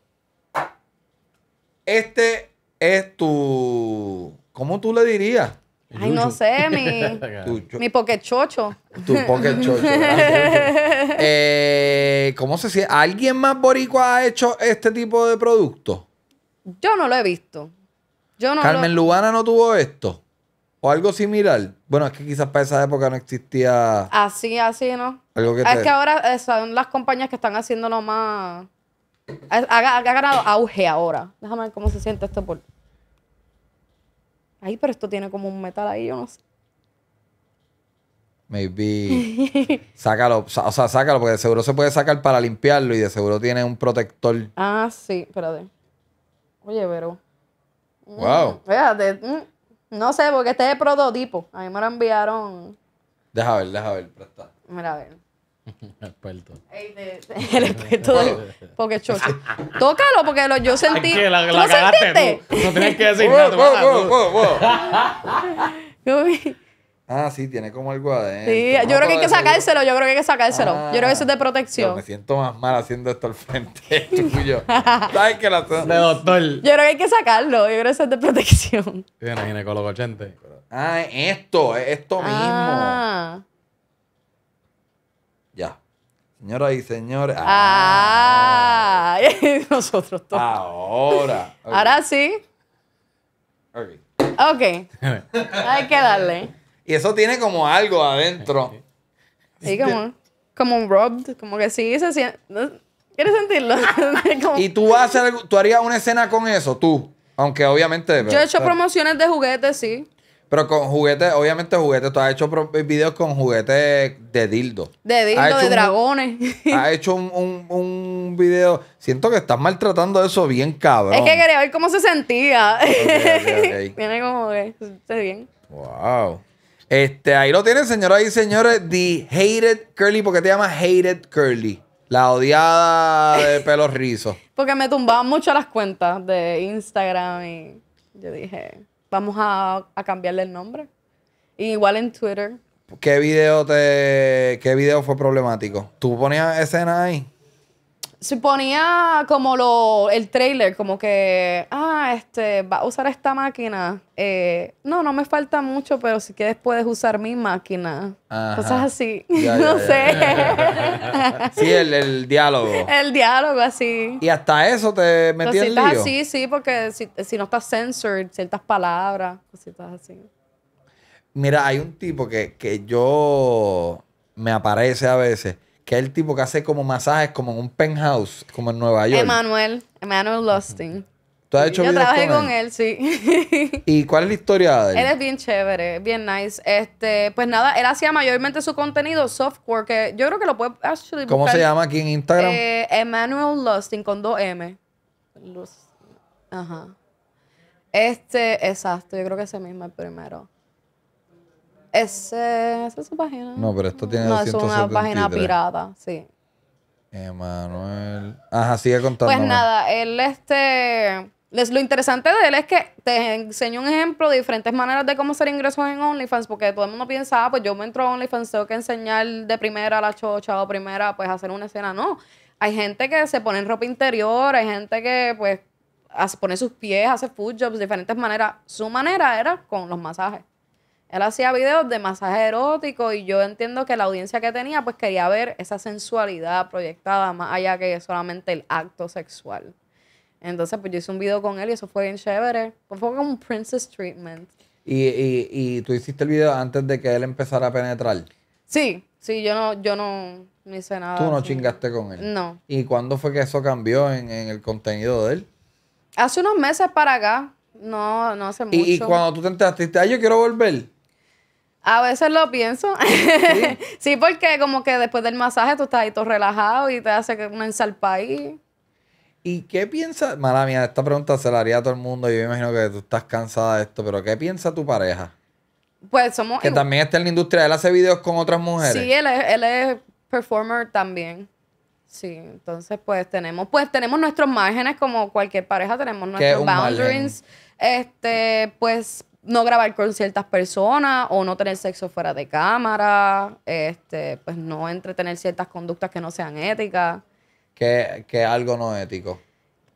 Este es tu. ¿Cómo tú le dirías? Ay, no sé, mi, mi Tu pokechocho. Eh, ¿Cómo se siente? ¿Alguien más boricua ha hecho este tipo de producto? Yo no lo he visto. Carmen Lugana Lubana no tuvo esto. O algo similar. Bueno, es que quizás para esa época no existía. Así, así, ¿no? es que ahora eh, son las compañías que están haciéndolo más. Ha, ganado auge ahora. Déjame ver cómo se siente esto por. Ay, pero esto tiene como un metal ahí, yo no sé. Maybe. sácalo. O sea, sácalo, porque de seguro se puede sacar para limpiarlo y de seguro tiene un protector. Ah, sí, espérate. Oye, pero. Wow. Mm, mm, no sé, porque este es el prototipo. A mí me lo enviaron. Deja ver, deja ver, presta. Mira, a ver. Experto. Ey, el experto Tócalo, porque yo sentí. que la, la ¿tú lo sentiste? no tienes que decir nada. Ah, sí, tiene como algo adentro. Sí, yo creo que hay que sacárselo, yo creo que hay que sacárselo. yo creo que eso es de ah, protección. me siento más mal haciendo esto al frente tuyo. ¿Sabes De doctor. Yo creo que hay que sacarlo, yo creo que eso es de protección. Tiene ginecólogo 80. Ah, esto, esto mismo. Ah. Ya. Señoras y señores. Ah. Nosotros todos. Ahora. Ahora sí. Ok. Ok. hay que darle. Y eso tiene como algo adentro. Sí, como, como robbed, como que sí se siente. ¿Quieres sentirlo? Y tú haces tú harías una escena con eso, tú. Aunque obviamente. Yo he hecho promociones de juguetes, sí. Pero con juguetes, obviamente juguetes. Tú has hecho videos con juguetes de dildo. De dildo, de dragones. ha hecho un, video. Siento que estás maltratando eso bien cabrón. Es que quería ver cómo se sentía. tiene como que... bien. Wow. Este, ahí lo tienen, señoras y señores. The Hated Curly. porque te llamas Hated Curly? La odiada de pelos rizos. Porque me tumbaban mucho las cuentas de Instagram y yo dije, vamos a, a cambiarle el nombre. igual en Twitter. ¿Qué video te, qué video fue problemático? ¿Tú ponías escena ahí? se ponía como lo, el trailer, como que, ah, este, va a usar esta máquina. Eh, no, no me falta mucho, pero si quieres puedes usar mi máquina. Cosas así. no sé. sí, el, diálogo. El diálogo, así. Y hasta eso te metí en lío. así, sí, porque si, no estás censored, ciertas palabras, cositas así. Mira, hay un tipo que yo me aparece a veces que es el tipo que hace como masajes como en un penthouse, como en Nueva York. Emanuel, Emanuel Lusting. ¿Tú has hecho Yo trabajé con, él? sí. ¿Y cuál es la historia de él? Él es bien chévere, bien nice. Este, pues nada, él hacía mayormente su contenido software, que yo creo que lo puede ¿Cómo se llama aquí en Instagram? Eh, Emanuel Lusting con dos M. Ajá. Este, exacto, yo creo que ese mismo es el primero esa es su página. No, pero esto tiene No, es una página pirata, sí. Emanuel. Ajá, sigue contando. Pues nada, él este... lo interesante de él es que te enseñó un ejemplo de diferentes maneras de cómo hacer ingresos en OnlyFans, porque todo el mundo piensa, ah, pues yo me entro a OnlyFans, tengo que enseñar de primera la chocha o primera, pues hacer una escena. No, hay gente que se pone en ropa interior, hay gente que pues pone sus pies, hace food jobs, diferentes maneras. Su manera era con los masajes. Él hacía videos de masaje erótico y yo entiendo que la audiencia que tenía pues quería ver esa sensualidad proyectada más allá que solamente el acto sexual. Entonces pues yo hice un video con él y eso fue bien chévere. Pues fue como un princess treatment. ¿Y, y, y tú hiciste el video antes de que él empezara a penetrar? Sí, sí, yo no, yo no, hice nada. ¿Tú no chingaste con él? No. ¿Y cuándo fue que eso cambió en, el contenido de él? Hace unos meses para acá. No, no hace mucho. ¿Y, y cuando tú te enteraste, ay, ah, yo quiero volver? A veces lo pienso. Sí. porque como que después del masaje tú estás ahí todo relajado y te hace que una ensalpa ahí. ¿Y qué piensa? Mala mía, esta pregunta se la haría a todo el mundo. Yo me imagino que tú estás cansada de esto, pero ¿qué piensa tu pareja? Pues somos. Que también está en la industria. Él hace videos con otras mujeres. Sí, él es, performer también. Sí, entonces pues tenemos, pues tenemos nuestros márgenes como cualquier pareja, tenemos nuestros boundaries. Este, pues no grabar con ciertas personas o no tener sexo fuera de cámara, este, pues no entretener ciertas conductas que no sean éticas. ¿Qué, es algo no ético?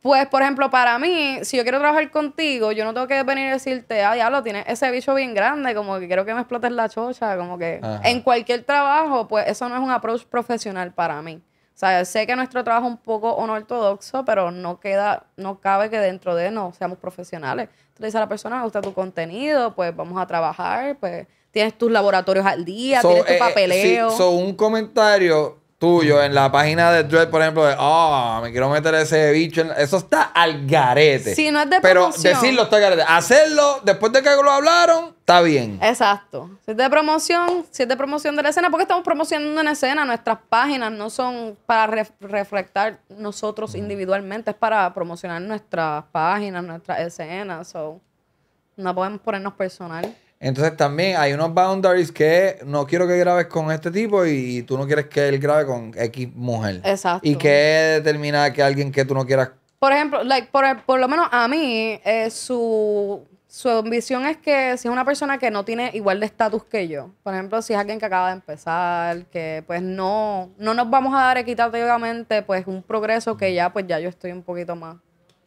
Pues, por ejemplo, para mí, si yo quiero trabajar contigo, yo no tengo que venir a decirte, ah, lo tienes ese bicho bien grande, como que quiero que me exploten la chocha, como que en cualquier trabajo, pues eso no es un approach profesional para mí. O sea, sé que nuestro trabajo es un poco no ortodoxo, pero no queda, no cabe que dentro de no seamos profesionales. Entonces le a la persona, me gusta tu contenido, pues vamos a trabajar, pues tienes tus laboratorios al día, tienes tu eh, eh, papeleo. un comentario tuyo en la página de Dread, por ejemplo, de, oh, me quiero meter ese bicho. Eso está al garete. Sí, no es de Pero decirlo está al garete. Hacerlo después de que lo hablaron, está bien. Exacto. Si es de promoción, si es de promoción de la escena, porque estamos promocionando en escena. Nuestras páginas no son para reflectar nosotros individualmente, es para promocionar nuestras páginas, nuestras escenas. So, no podemos ponernos personal. Entonces también hay unos boundaries que no quiero que grabes con este tipo y tú no quieres que él grabe con X mujer. Exacto. Y que determina que alguien que tú no quieras. Por ejemplo, like, por, lo menos a mí, eh, su, su ambición es que si es una persona que no tiene igual de estatus que yo, por ejemplo, si es alguien que acaba de empezar, que pues no, no nos vamos a dar equitativamente pues un progreso que ya pues ya yo estoy un poquito más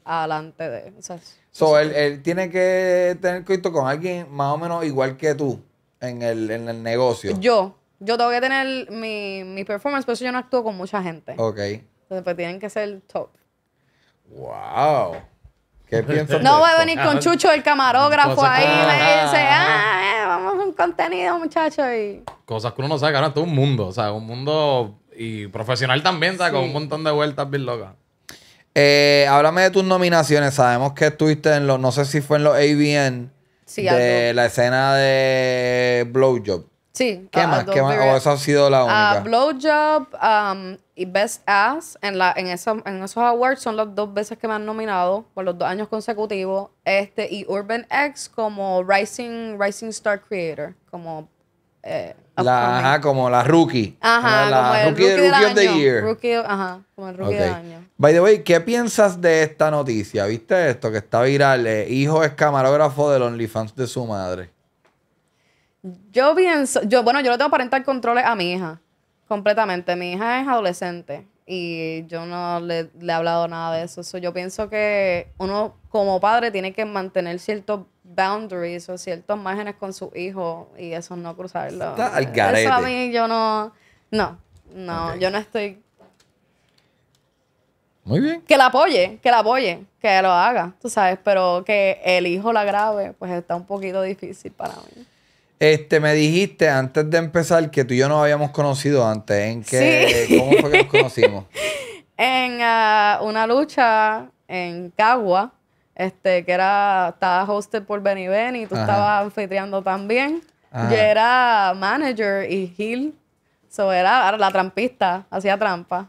adelante de. O So, él, él, tiene que tener coito con alguien más o menos igual que tú en el, negocio. Yo, yo tengo que tener mi, performance, por eso yo no actúo con mucha gente. Ok. Entonces, pues tienen que ser top. Wow. ¿Qué piensas? No voy a venir con Chucho, el camarógrafo, ahí dice, ah, vamos a un contenido, muchachos. Y... Cosas que uno no sabe, es todo un mundo, o sea, un mundo y profesional también, ¿sabes? Con un montón de vueltas bien locas. Eh, háblame de tus nominaciones. Sabemos que estuviste en los, no sé si fue en los ABN, de la escena de Blowjob. Sí. ¿Qué ah, más? ¿O ha sido la ah, única? blowjob um, y Best Ass en, la, en, en esos awards son las dos veces que me han nominado por los dos años consecutivos. Este, y Urban X como Rising, Rising Star Creator, como eh, la, ajá, como la rookie. Ajá, la como el rookie, rookie, of the year. ajá, como el rookie del año. By the way, ¿qué piensas de esta noticia? ¿Viste esto que está viral? Eh, hijo es camarógrafo los OnlyFans de su madre. Yo pienso, yo, bueno, yo le tengo parental controles a mi hija, completamente. Mi hija es adolescente y yo no le, he hablado nada de eso. yo pienso que uno como padre tiene que mantener ciertos boundaries o ciertos márgenes con su hijo y eso no cruzarlo. Eso a mí yo no... No, no, yo no estoy... Muy bien. Que la apoye, que la apoye, que lo haga, tú sabes, pero que el hijo la grabe, pues está un poquito difícil para mí. Este, me dijiste antes de empezar que tú y yo nos habíamos conocido antes. ¿En qué? ¿Cómo fue que nos conocimos? en ah, una lucha en Cagua, este, que era, estaba hosted por Benny Benny, tú estabas anfitriando también. Yo era manager y Gil. So era, la trampista, hacía trampa.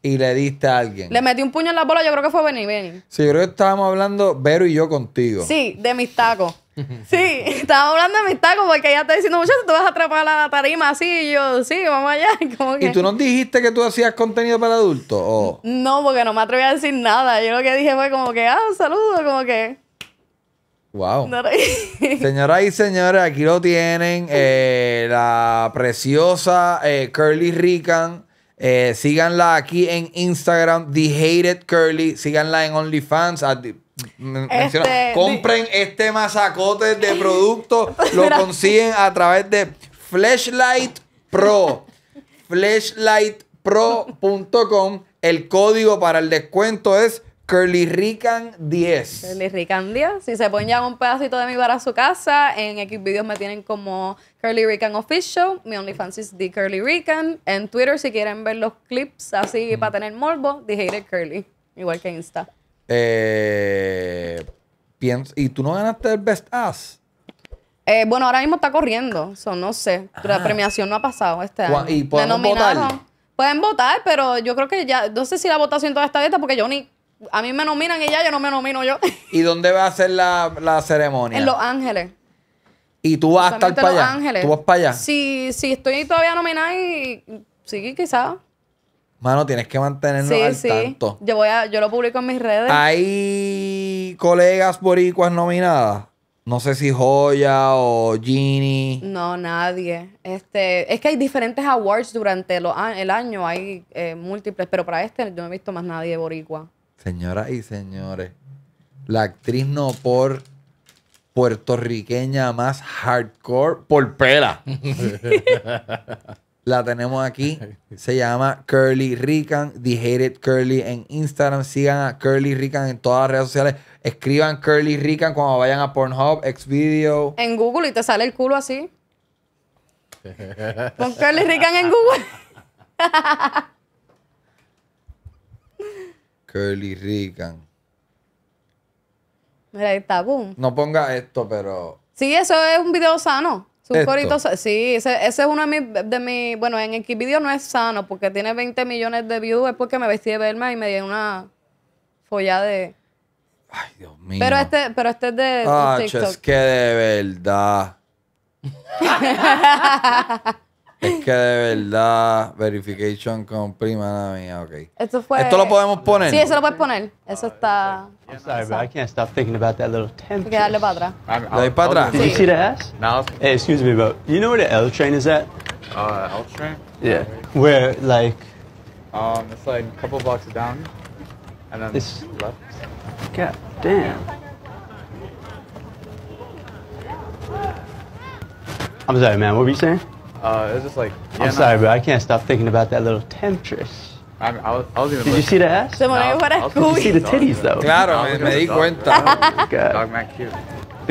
Y le diste a alguien. Le metí un puño en la bola, yo creo que fue Benny Benny. Sí, creo que estábamos hablando Vero y yo contigo. Sí, de mis tacos. Sí, estaba hablando de amistad, como que ella está diciendo, muchachos, tú vas a atrapar la tarima así, y yo, sí, vamos allá. ¿Y tú nos dijiste que tú hacías contenido para adultos? No, porque no me atreví a decir nada. Yo lo que dije fue como que, ah, un saludo, como que. Wow. Señoras y señores, aquí lo tienen. Eh, la preciosa eh, Curly Rican. Eh, síganla aquí en Instagram, The Hated Curly. Síganla en OnlyFans. Este, compren este masacote de producto lo consiguen a través de Flashlight Pro. Flashlightpro.com. El código para el descuento es curlyrican 10. Curly 10. Si se ponen un pedacito de mí para su casa, en X videos me tienen como Curly Official. Mi OnlyFans es The Curly En Twitter, si quieren ver los clips así mm. para tener morbo, The Curly. Igual que Insta. Eh, ¿Y tú no ganaste el Best Ass? Eh, bueno, ahora mismo está corriendo, eso no sé. la ah. premiación no ha pasado este año. ¿Y podemos votar? Pueden votar, pero yo creo que ya, no sé si la votación toda está lista porque yo ni, a mí me nominan y ya yo no me nomino yo. ¿Y dónde va a ser la, ceremonia? En Los Ángeles. ¿Y tú vas a estar para allá? Ángeles. ¿Tú para allá? Sí, estoy todavía nominada y sí, quizás. Mano, tienes que mantenernos al tanto. Yo voy a, yo lo publico en mis redes. Hay colegas boricuas nominadas. No sé si Joya o Ginny. No, nadie. Este, es que hay diferentes awards durante el año, hay eh, múltiples, pero para este yo no he visto más nadie boricua. Señoras y señores, la actriz no por puertorriqueña más hardcore por pela. La tenemos aquí. Se llama Curly Rican. The Curly en Instagram. Sigan a Curly Rican en todas las redes sociales. Escriban Curly Rican cuando vayan a Pornhub, Xvideo. En Google y te sale el culo así. Con Curly Rican en Google. Curly Rican. Mira, está boom. No ponga esto, pero. Sí, eso es un video sano. Sus coritos, sí, ese, es uno de mis, bueno, en video no es sano porque tiene 20 millones de views, es porque me vestí de Belma y me di una follada de... Ay, Dios mío. Pero este, pero este es de, es que de verdad. Es que de verdad, verification complete, mala mía, ok. Eso fue... ¿Esto lo podemos poner? Sí, eso lo puedes poner. Eso está... I'm sorry, but I can't stop thinking about that little Hay que darle para atrás. ¿Le doy para atrás? Did you see the ass? No. Hey, excuse me, but you know where the L train is at? Uh, L train? Yeah. Where, like... Um, it's like a couple blocks down. And then this left. God damn. I'm sorry, man. What were you saying? Uh, it was just like. Yeah, I'm no. sorry, bro. I can't stop thinking about that little temptress. I, I, was, I was even Did looking. you see the ass? Se me I was you see the titties though? Claro, me, me di cuenta. Dog Mac cute.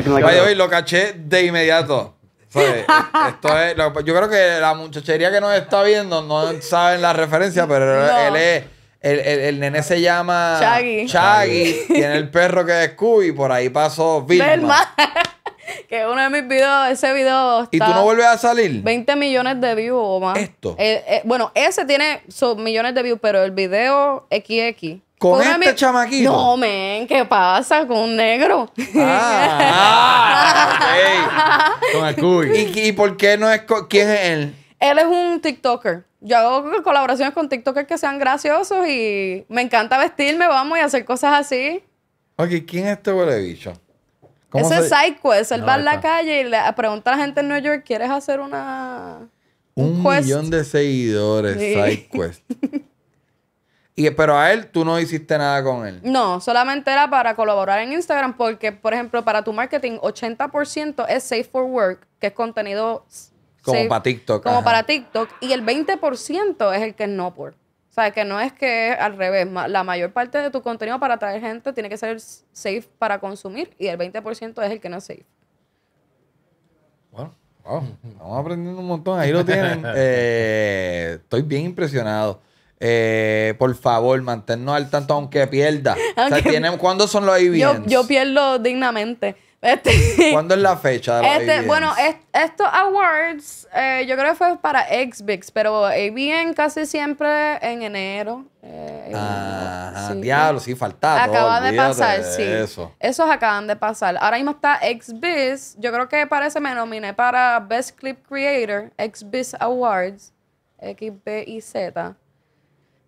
Like Ay, hoy lo caché de inmediato. ¿Sabes? Esto es, lo, yo creo que la muchachería que nos está viendo no saben la referencia, pero no. él es. El, el, el, nene se llama Chaggy. Shaggy. Tiene el perro que es Scooby. Por ahí pasó Vilma. Velma. que uno de mis videos, ese video está... ¿Y tú no vuelves a salir? 20 millones de views o más. ¿Esto? Eh, eh, bueno, ese tiene millones de views, pero el video XX... ¿Con este chamaquito? No, men, ¿qué pasa con un negro? Ah, Con el cuy. ¿Y, por qué no es... ¿Quién es él? Él es un TikToker. Yo hago colaboraciones con TikTokers que sean graciosos y me encanta vestirme, vamos, y hacer cosas así. Ok, ¿quién es este huele bicho? Ese es Él va a la calle y le pregunta a la gente en Nueva York, ¿quieres hacer una... Un, millón de seguidores, SideQuest. y, pero a él, tú no hiciste nada con él. No, solamente era para colaborar en Instagram porque, por ejemplo, para tu marketing, 80% es Safe for Work, que es contenido... Como para TikTok. Como para TikTok. Y el 20% es el que es no por. O sea, que no es que al revés, la mayor parte de tu contenido para atraer gente tiene que ser safe para consumir y el 20% es el que no es safe. Bueno, wow, vamos aprendiendo un montón, ahí lo tienen. Eh, estoy bien impresionado. Eh, por favor, manténnos al tanto aunque pierda. ¿tienen, ¿Cuándo son los IBM? Yo, yo pierdo dignamente. Este, ¿Cuándo es la fecha este, Bueno, estos awards eh, yo creo que fue para XBIX, pero vienen casi siempre en enero. ah, diablo, sí, faltaba. Acaban de pasar, sí. Esos acaban de pasar. Ahora mismo está XBIZ. Yo creo que parece me nominé para Best Clip Creator, XBIZ Awards, X, y Z.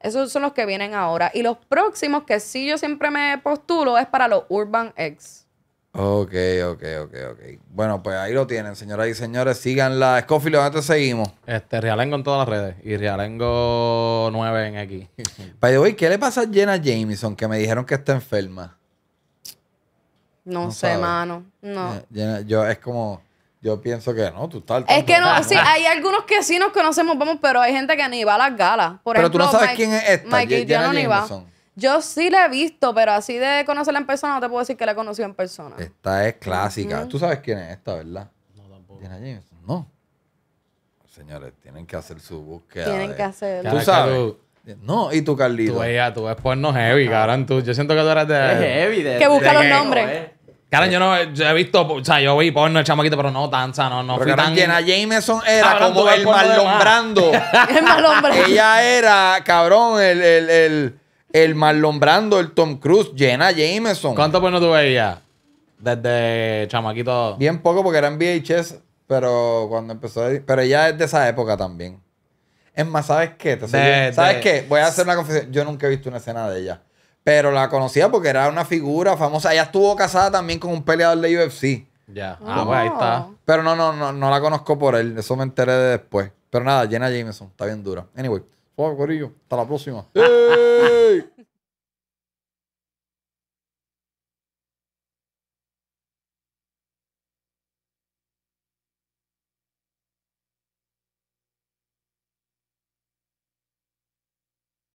Esos son los que vienen ahora. Y los próximos que sí yo siempre me postulo es para los Urban X. Ok, ok, ok, ok. Bueno, pues ahí lo tienen, señoras y señores. Síganla. Escófilo, ¿dónde seguimos? Este, Realengo en todas las redes. Y Realengo 9 en aquí. By ¿qué le pasa a Jenna Jameson? Que me dijeron que está enferma. No, sé, mano. No. yo es como, yo pienso que no, tú estás. Es que no, sí, hay algunos que sí nos conocemos, vamos, pero hay gente que ni va a las galas. Pero tú no sabes quién es esta. Yo sí la he visto, pero así de conocerla en persona no te puedo decir que la he conocido en persona. Esta es clásica. Tú sabes quién es esta, ¿verdad? No, tampoco. ¿Quién es No. Señores, tienen que hacer su búsqueda. Tienen que hacerlo. Tú sabes. No, y tú, Carlito. Tú, ella, tú Es porno heavy, cabrón. Tú, yo siento que tú eras de. Es heavy, de, Que busca los nombres. Eh. Cabrón, yo no he visto, o sea, yo vi porno el chamaquito, pero no tan no, no. Pero fui tan... Jameson era como el malombrando. el malombrando. ella era, cabrón, el, el el Marlon el Tom Cruise, Jenna Jameson. ¿Cuánto no tuve ella? Desde chamaquito. Bien poco porque eran VHS, pero cuando empezó. Pero ella es de esa época también. Es más, ¿sabes qué? ¿Sabes qué? Voy a hacer una confesión. Yo nunca he visto una escena de ella. Pero la conocía porque era una figura famosa. Ella estuvo casada también con un peleador de UFC. Ya. Ah, oh. pues, ahí está. Pero no, no, no, no la conozco por él. Eso me enteré de después. Pero nada, Jenna Jameson. Está bien dura. Anyway. Sobe, Corinho. Talabrou, senhor. Ei!